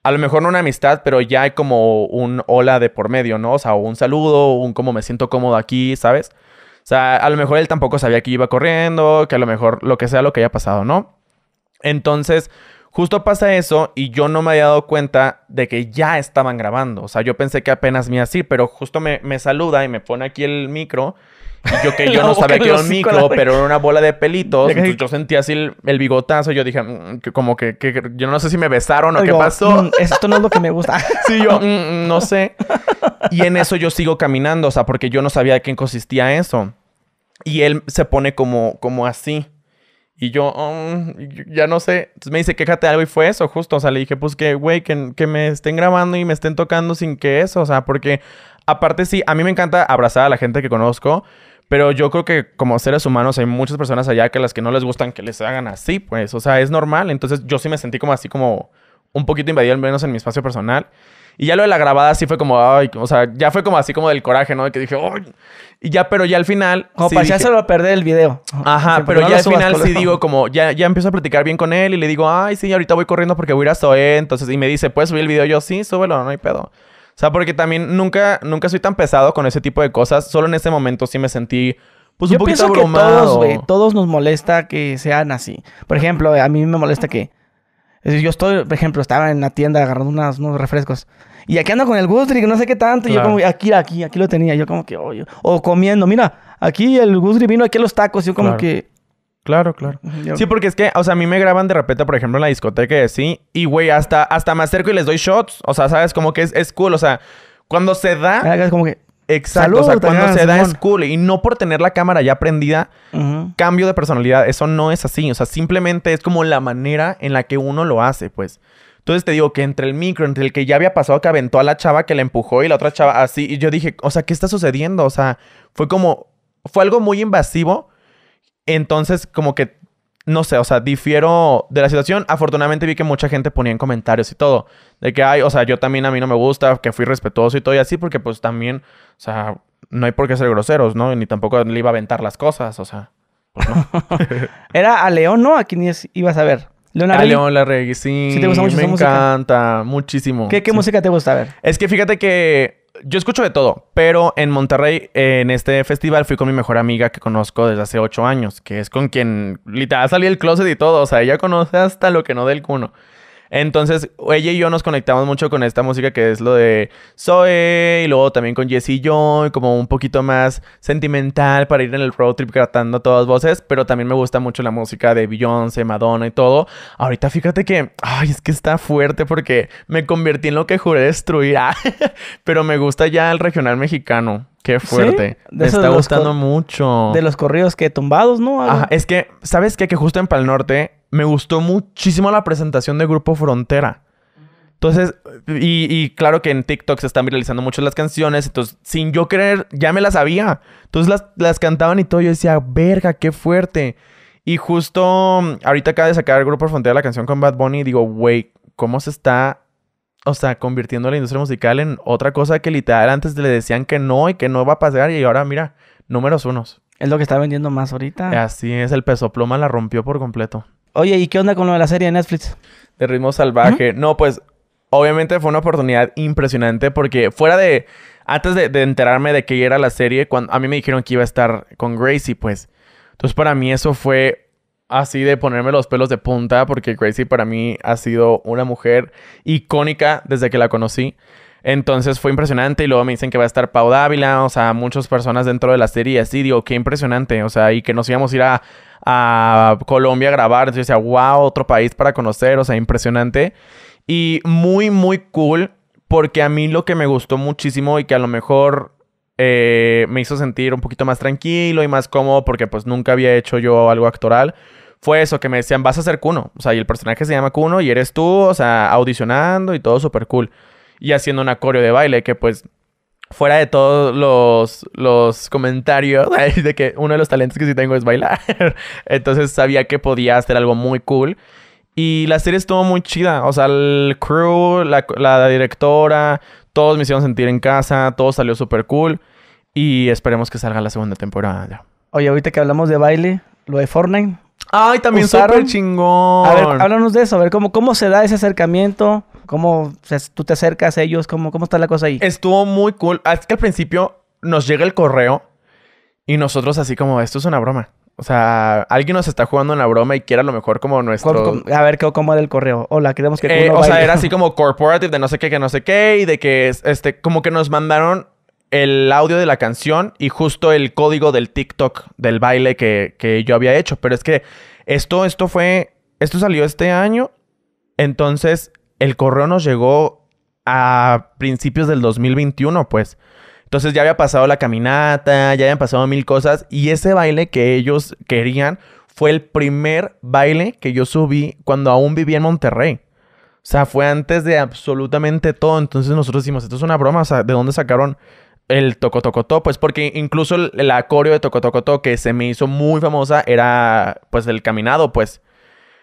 A: A lo mejor no una amistad, pero ya hay como un hola de por medio, ¿no? O sea, un saludo, un como me siento cómodo aquí, ¿sabes? O sea, a lo mejor él tampoco sabía que iba corriendo, que a lo mejor lo que sea lo que haya pasado, ¿no? Entonces, Justo pasa eso y yo no me había dado cuenta de que ya estaban grabando. O sea, yo pensé que apenas me iba así, pero justo me, saluda y me pone aquí el micro. yo que yo no sabía que era un micro, pero era una bola de pelitos. yo sentía así el, bigotazo. Yo dije, mm, como que, yo no sé si me besaron o, qué pasó. Mm,
B: esto no es lo que me gusta.
A: sí, yo mm, no sé. Y en eso yo sigo caminando, o sea, porque yo no sabía de quién consistía eso. Y él se pone como, como así. Y yo, mm, ya no sé. me dice, quéjate algo y fue eso, justo. O sea, le dije, pues que, güey, que, me estén grabando y me estén tocando sin que eso. O sea, porque aparte sí, a mí me encanta abrazar a la gente que conozco. Pero yo creo que como seres humanos hay muchas personas allá que a las que no les gustan que les hagan así, pues. O sea, es normal. Entonces yo sí me sentí como así como un poquito invadido, al menos en mi espacio personal. Y ya lo de la grabada sí fue como, ay, o sea, ya fue como así como del coraje, ¿no? Que dije, ay. Y ya, pero ya al final. Como ya se lo
B: va a perder el video. Ajá, pero ya al final sí digo,
A: como, ya, ya empiezo a platicar bien con él y le digo, ay, sí, ahorita voy corriendo porque voy a ir a Soe. Entonces, y me dice, ¿puedes subir el video? Yo, sí, súbelo, no hay pedo. O sea, porque también nunca, nunca soy tan pesado con ese tipo de cosas. Solo en ese momento sí me sentí pues, yo pienso que todos, todos nos molesta que sean así.
B: Por ejemplo, a mí me molesta que...
A: Es yo estoy, por
B: ejemplo, estaba en la tienda agarrando unos refrescos y aquí ando con el Gusri, no sé qué tanto. Y yo como, aquí, aquí, aquí lo tenía. Yo como que, oye. o comiendo, mira, aquí el Gusri vino aquí los tacos. Yo como que.
A: Claro, claro. Sí, porque es que, o sea, a mí me graban de repente, por ejemplo, en la discoteca y así. Y, güey, hasta, hasta me acerco y les doy shots. O sea, ¿sabes? Como que es, cool. O sea, cuando se da... Ah, es como que... Exacto, o sea, cuando ah, se da es cool. Y no por tener la cámara ya prendida, cambio de personalidad. Eso no es así. O sea, simplemente es como la manera en la que uno lo hace, pues. Entonces te digo que entre el micro, entre el que ya había pasado que aventó a la chava que la empujó y la otra chava así, y yo dije, o sea, ¿qué está sucediendo? O sea, fue como, fue algo muy invasivo. Entonces, como que, no sé, o sea, difiero de la situación. Afortunadamente vi que mucha gente ponía en comentarios y todo, de que, ay, o sea, yo también a mí no me gusta, que fui respetuoso y todo y así, porque pues también, o sea, no hay por qué ser groseros, ¿no? Ni tampoco le iba a aventar las cosas, o sea. Pues,
B: Era a León, ¿no? ¿A quien ibas a ver? Leonardo. León Larregui, sí. te gusta mucho Me
A: encanta, muchísimo. ¿Qué, qué
B: música te gusta? A ver.
A: Es que fíjate que yo escucho de todo, pero en Monterrey, en este festival, fui con mi mejor amiga que conozco desde hace ocho años, que es con quien literal salí el closet y todo. O sea, ella conoce hasta lo que no del cuno. Entonces, ella y yo nos conectamos mucho con esta música que es lo de Zoe, y luego también con Jesse y como un poquito más sentimental para ir en el road trip cantando todas voces, pero también me gusta mucho la música de Beyoncé, Madonna y todo. Ahorita fíjate que, ay, es que está fuerte porque me convertí en lo que juré destruir, ah, pero me gusta ya el regional mexicano. Qué fuerte. Me está gustando mucho. De los corridos que tumbados, ¿no? es que, ¿sabes qué? Que justo en Pal Norte me gustó muchísimo la presentación de Grupo Frontera. Entonces, y, claro que en TikTok se están viralizando mucho las canciones, entonces sin yo creer, ya me las sabía. Entonces las, cantaban y todo, yo decía, verga, qué fuerte. Y justo ahorita acaba de sacar el Grupo Frontera la canción con Bad Bunny y digo, güey, ¿cómo se está, o sea, convirtiendo la industria musical en otra cosa que literal antes le decían que no y que no va a pasar y ahora mira, números unos. Es lo que está vendiendo más ahorita. Así es, el peso pluma la rompió por completo. Oye, ¿y qué onda con lo de la serie de Netflix? De ritmo salvaje. No, pues obviamente fue una oportunidad impresionante porque fuera de... Antes de, enterarme de que era la serie, cuando a mí me dijeron que iba a estar con Gracie, pues. Entonces para mí eso fue así de ponerme los pelos de punta porque Gracie para mí ha sido una mujer icónica desde que la conocí. Entonces fue impresionante y luego me dicen que va a estar Pau o sea, muchas personas dentro de la serie y así, digo, qué impresionante, o sea, y que nos íbamos a ir a, a Colombia a grabar. Entonces yo decía, wow, otro país para conocer, o sea, impresionante. Y muy, muy cool, porque a mí lo que me gustó muchísimo y que a lo mejor eh, me hizo sentir un poquito más tranquilo y más cómodo, porque pues nunca había hecho yo algo actoral fue eso, que me decían, vas a ser Cuno O sea, y el personaje se llama Kuno y eres tú, o sea, audicionando y todo súper cool. Y haciendo un coreo de baile, que pues fuera de todos los, comentarios de que uno de los talentos que sí tengo es bailar. Entonces sabía que podía hacer algo muy cool. Y la serie estuvo muy chida. O sea, el crew, la, directora, todos me hicieron sentir en casa, todo salió súper cool. Y esperemos que salga la segunda temporada. Oye, ahorita que hablamos de baile, lo de Fortnite. Ay, también súper chingón.
B: A ver, háblanos de eso, a ver cómo, cómo se da ese acercamiento. ¿Cómo tú te acercas a ellos? ¿Cómo, ¿Cómo
A: está la cosa ahí? Estuvo muy cool. Ah, es que al principio nos llega el correo y nosotros así como, esto es una broma. O sea, alguien nos está jugando una broma y quiere a lo mejor como nuestro... a ver, ¿cómo era el correo? Hola, queremos que eh, O sea, era así como corporative de no sé qué, que no sé qué. Y de que, este, como que nos mandaron el audio de la canción y justo el código del TikTok del baile que, que yo había hecho. Pero es que esto, esto fue... Esto salió este año. Entonces, el correo nos llegó a principios del 2021, pues. Entonces ya había pasado la caminata, ya habían pasado mil cosas y ese baile que ellos querían fue el primer baile que yo subí cuando aún vivía en Monterrey. O sea, fue antes de absolutamente todo. Entonces nosotros decimos, esto es una broma, o sea, ¿de dónde sacaron el Tocotocotó? Pues porque incluso el, acorio de Tocotocotó que se me hizo muy famosa era pues el caminado, pues.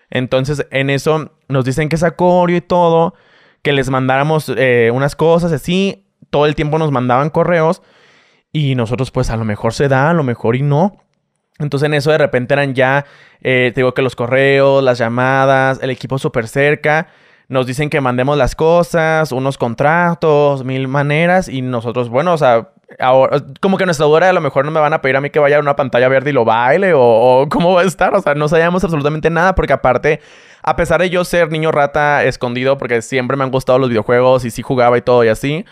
A: Entonces, en eso nos dicen que es acorio y todo, que les mandáramos eh, unas cosas así. Todo el tiempo nos mandaban correos y nosotros, pues, a lo mejor se da, a lo mejor y no. Entonces, en eso de repente eran ya, eh, te digo que los correos, las llamadas, el equipo súper cerca nos dicen que mandemos las cosas, unos contratos, mil maneras, y nosotros, bueno, o sea, como que nuestra duda a lo mejor no me van a pedir a mí que vaya a una pantalla verde y lo baile, o, o cómo va a estar, o sea, no sabíamos absolutamente nada, porque aparte, a pesar de yo ser niño rata escondido, porque siempre me han gustado los videojuegos y sí jugaba y todo y así,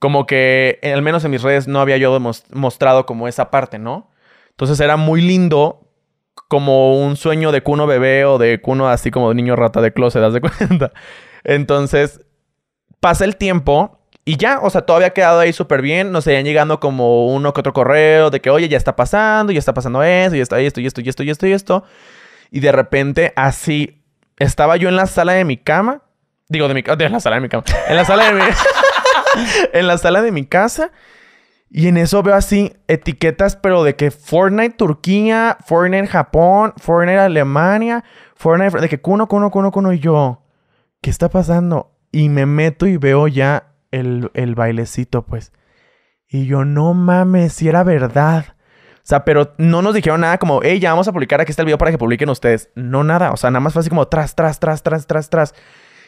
A: como que, eh, al menos en mis redes, no había yo mostrado como esa parte, ¿no? Entonces era muy lindo como un sueño de cuno bebé o de cuno así como de niño rata de closet, das de cuenta. Entonces, pasa el tiempo y ya, o sea, todo había quedado ahí súper bien. Nos seguían llegando como uno que otro correo de que, oye, ya está pasando, ya está pasando eso, ya está esto, y esto, y esto, y esto, y esto. Y de repente, así, estaba yo en la sala de mi cama. Digo, de mi de la sala de mi cama. En la sala de mi... en la sala de mi casa. Y en eso veo así etiquetas, pero de que Fortnite Turquía, Fortnite Japón, Fortnite Alemania, Fortnite... De que Kuno, Kuno, Kuno, uno y yo. ¿Qué está pasando? Y me meto y veo ya el, bailecito, pues. Y yo, no mames, si era verdad. O sea, pero no nos dijeron nada como, hey, ya vamos a publicar, aquí está el video para que publiquen ustedes. No, nada. O sea, nada más fue así como tras, tras, tras, tras, tras, tras.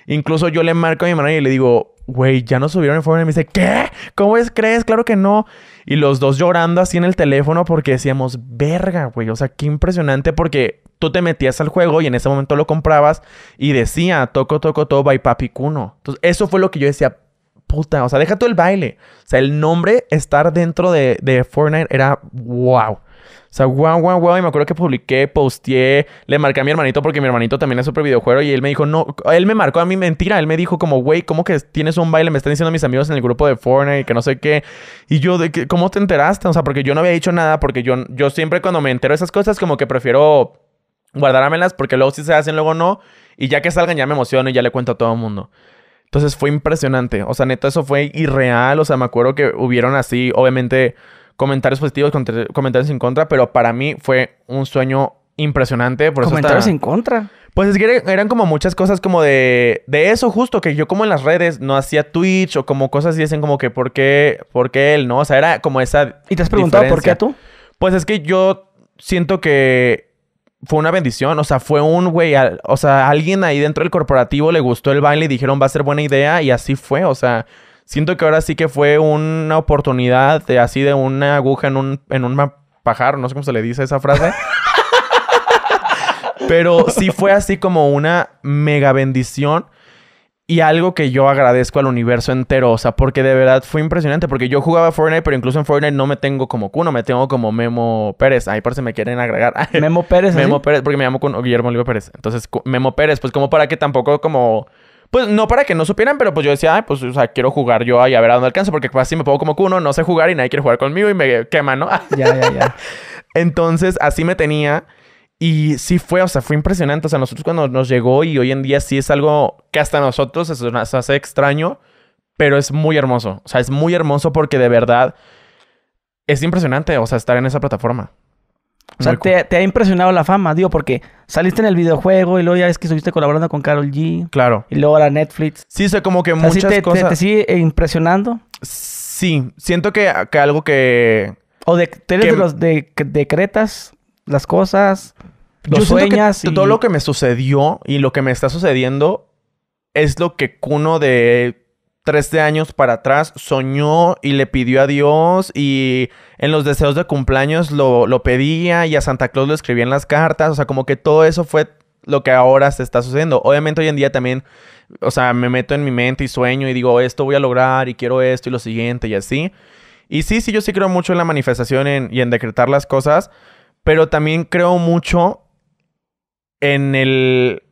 A: Incluso yo le marco a mi hermana y le digo, güey, ya nos subieron en Fortnite. Y me dice, ¿qué? ¿Cómo es, crees? Claro que no. Y los dos llorando así en el teléfono porque decíamos, verga, güey. O sea, qué impresionante porque tú te metías al juego y en ese momento lo comprabas y decía, toco, toco, toco, by Papi Cuno. Entonces, eso fue lo que yo decía, puta, o sea, deja todo el baile. O sea, el nombre estar dentro de, de Fortnite era wow. O sea, guau, guau, guau. Y me acuerdo que publiqué, posteé, le marqué a mi hermanito porque mi hermanito también es súper videojuego y él me dijo, no, él me marcó a mí mentira. Él me dijo como, güey, ¿cómo que tienes un baile? Me están diciendo mis amigos en el grupo de Fortnite y que no sé qué. Y yo, de que, ¿cómo te enteraste? O sea, porque yo no había dicho nada, porque yo, yo siempre cuando me entero de esas cosas como que prefiero guardármelas porque luego sí se hacen, luego no. Y ya que salgan ya me emociono y ya le cuento a todo el mundo. Entonces fue impresionante. O sea, neto, eso fue irreal. O sea, me acuerdo que hubieron así, obviamente comentarios positivos, comentarios en contra, pero para mí fue un sueño impresionante. Por comentarios eso en contra. Pues es que eran como muchas cosas como de, de eso justo, que yo como en las redes no hacía Twitch o como cosas y dicen como que ¿por qué, por qué él, ¿no? O sea, era como esa... ¿Y te has preguntado por qué tú? Pues es que yo siento que fue una bendición. O sea, fue un güey. O sea, alguien ahí dentro del corporativo le gustó el baile y dijeron va a ser buena idea. Y así fue. O sea, siento que ahora sí que fue una oportunidad de así de una aguja en un, en un no sé cómo se le dice esa frase. Pero sí fue así como una mega bendición y algo que yo agradezco al universo entero, o sea, porque de verdad fue impresionante, porque yo jugaba Fortnite, pero incluso en Fortnite no me tengo como Kuno, me tengo como Memo Pérez, ahí por si me quieren agregar. Memo Pérez. Memo Pérez, porque me llamo con Guillermo Oliva Pérez. Entonces, Memo Pérez, pues como para que tampoco como pues no para que no supieran, pero pues yo decía, pues, o sea, quiero jugar yo ahí a ver a dónde alcanzo, porque pues, así me pongo como cuno, no sé jugar y nadie quiere jugar conmigo y me quema, ¿no? ya, ya, ya. Entonces, así me tenía. Y sí fue, o sea, fue impresionante. O sea, nosotros cuando nos llegó y hoy en día sí es algo que hasta nosotros se nos hace extraño, pero es muy hermoso. O sea, es muy hermoso porque de verdad es impresionante, o sea, estar en esa plataforma. O sea,
B: te, ha impresionado la fama, digo, porque saliste en el videojuego y luego ya es que estuviste colaborando con Carol G. Claro. Y luego la Netflix.
A: Sí, sé como que muchas te, cosas. Te,
B: sigue eh, impresionando?
A: Sí, siento que, que algo que. O de, de los
B: decretas las cosas,
A: los Yo sueñas. Todo lo que me sucedió y lo que me está sucediendo es lo que uno de 13 años para atrás, soñó y le pidió a Dios y en los deseos de cumpleaños lo, lo pedía y a Santa Claus lo escribía en las cartas, o sea, como que todo eso fue lo que ahora se está sucediendo. Obviamente hoy en día también, o sea, me meto en mi mente y sueño y digo, esto voy a lograr y quiero esto y lo siguiente y así. Y sí, sí, yo sí creo mucho en la manifestación y en decretar las cosas, pero también creo mucho en el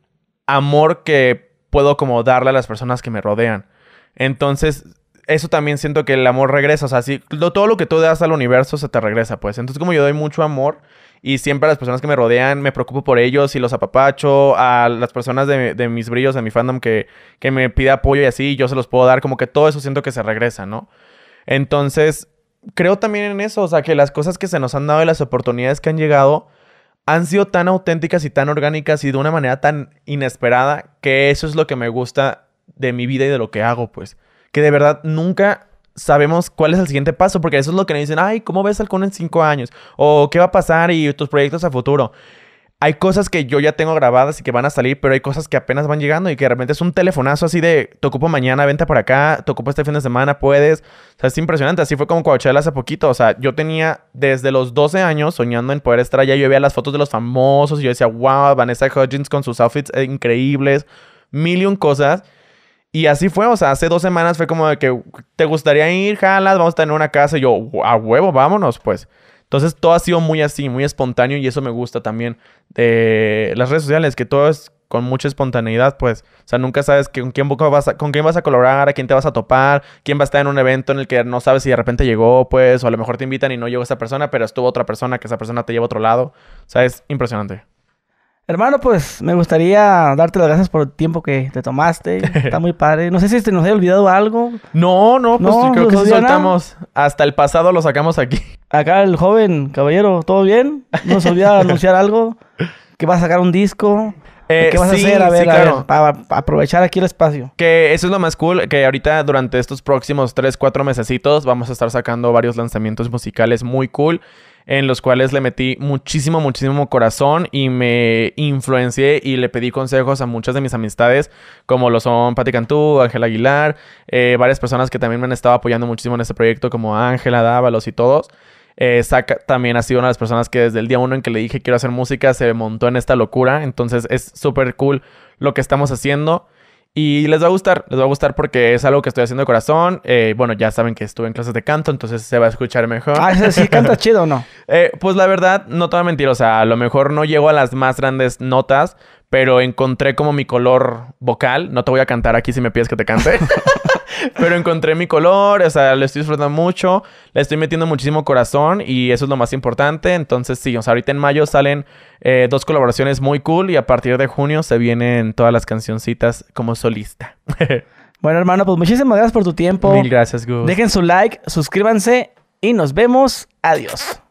A: amor que puedo como darle a las personas que me rodean. Entonces, eso también siento que el amor regresa. O sea, si, todo lo que tú das al universo se te regresa, pues. Entonces, como yo doy mucho amor y siempre a las personas que me rodean me preocupo por ellos y los apapacho, a las personas de, mis brillos, de mi fandom que, que me pide apoyo y así, yo se los puedo dar. Como que todo eso siento que se regresa, ¿no? Entonces, creo también en eso. O sea, que las cosas que se nos han dado y las oportunidades que han llegado han sido tan auténticas y tan orgánicas y de una manera tan inesperada que eso es lo que me gusta de mi vida y de lo que hago, pues. Que de verdad nunca sabemos cuál es el siguiente paso, porque eso es lo que me dicen, ay, ¿cómo ves al Kun en cinco años? O ¿qué va a pasar y tus proyectos a futuro? Hay cosas que yo ya tengo grabadas y que van a salir, pero hay cosas que apenas van llegando y que de repente es un telefonazo así de, te ocupo mañana, vente por acá, te ocupo este fin de semana, puedes. O sea, es impresionante. Así fue como Coachella hace poquito. O sea, yo tenía desde los 12 años soñando en poder estar allá. Yo veía las fotos de los famosos y yo decía, wow, Vanessa Hudgens con sus outfits eh, increíbles, million cosas. Y así fue, o sea, hace dos semanas fue como de que te gustaría ir, jalas, vamos a tener una casa. Y yo, a huevo, vámonos, pues. Entonces todo ha sido muy así, muy espontáneo y eso me gusta también de las redes sociales, que todo es con mucha espontaneidad, pues. O sea, nunca sabes con, quién vas a, con quién vas a colaborar, a quién te vas a topar, quién va a estar en un evento en el que no sabes si de repente llegó, pues, o a lo mejor te invitan y no llegó esa persona, pero estuvo otra persona, que esa persona te lleva a otro lado. O sea, es impresionante.
B: Hermano, pues me gustaría darte las gracias por el tiempo que te tomaste. Está muy padre. No sé si te nos haya olvidado algo. No, no, pues no, creo que pues, sí
A: Hasta el pasado lo
B: sacamos aquí. Acá el joven caballero, ¿todo bien? ¿Nos se olvida anunciar algo? Que va a sacar un disco. ¿Qué eh, vas sí, a hacer? A ver, claro. para, aprovechar aquí el espacio.
A: Que eso es lo más cool, que ahorita durante estos próximos 3, 4 mesecitos vamos a estar sacando varios lanzamientos musicales muy cool en los cuales le metí muchísimo, muchísimo corazón y me influencié y le pedí consejos a muchas de mis amistades, como lo son Pati Cantú, Ángela Aguilar, eh, varias personas que también me han estado apoyando muchísimo en este proyecto, como Ángela Dávalos y todos. Eh, también ha sido una de las personas que desde el día uno en que le dije quiero hacer música se montó en esta locura. Entonces es súper cool lo que estamos haciendo. Y les va a gustar, les va a gustar porque es algo que estoy haciendo de corazón. Eh, bueno, ya saben que estuve en clases de canto, entonces se va a escuchar mejor. Ah, sí, canta chido no. Eh, pues la verdad, no te voy a mentir, o sea, a lo mejor no llego a las más grandes notas, pero encontré como mi color vocal. No te voy a cantar aquí si me pides que te cante. Pero encontré mi color, o sea, lo estoy disfrutando mucho, le estoy metiendo muchísimo corazón y eso es lo más importante. Entonces, sí, o sea, ahorita en mayo salen eh, dos colaboraciones muy cool y a partir de junio se vienen todas las cancioncitas como solista.
B: bueno, hermano, pues muchísimas gracias por tu tiempo. Mil gracias, Gus. Dejen su like, suscríbanse y nos vemos. Adiós.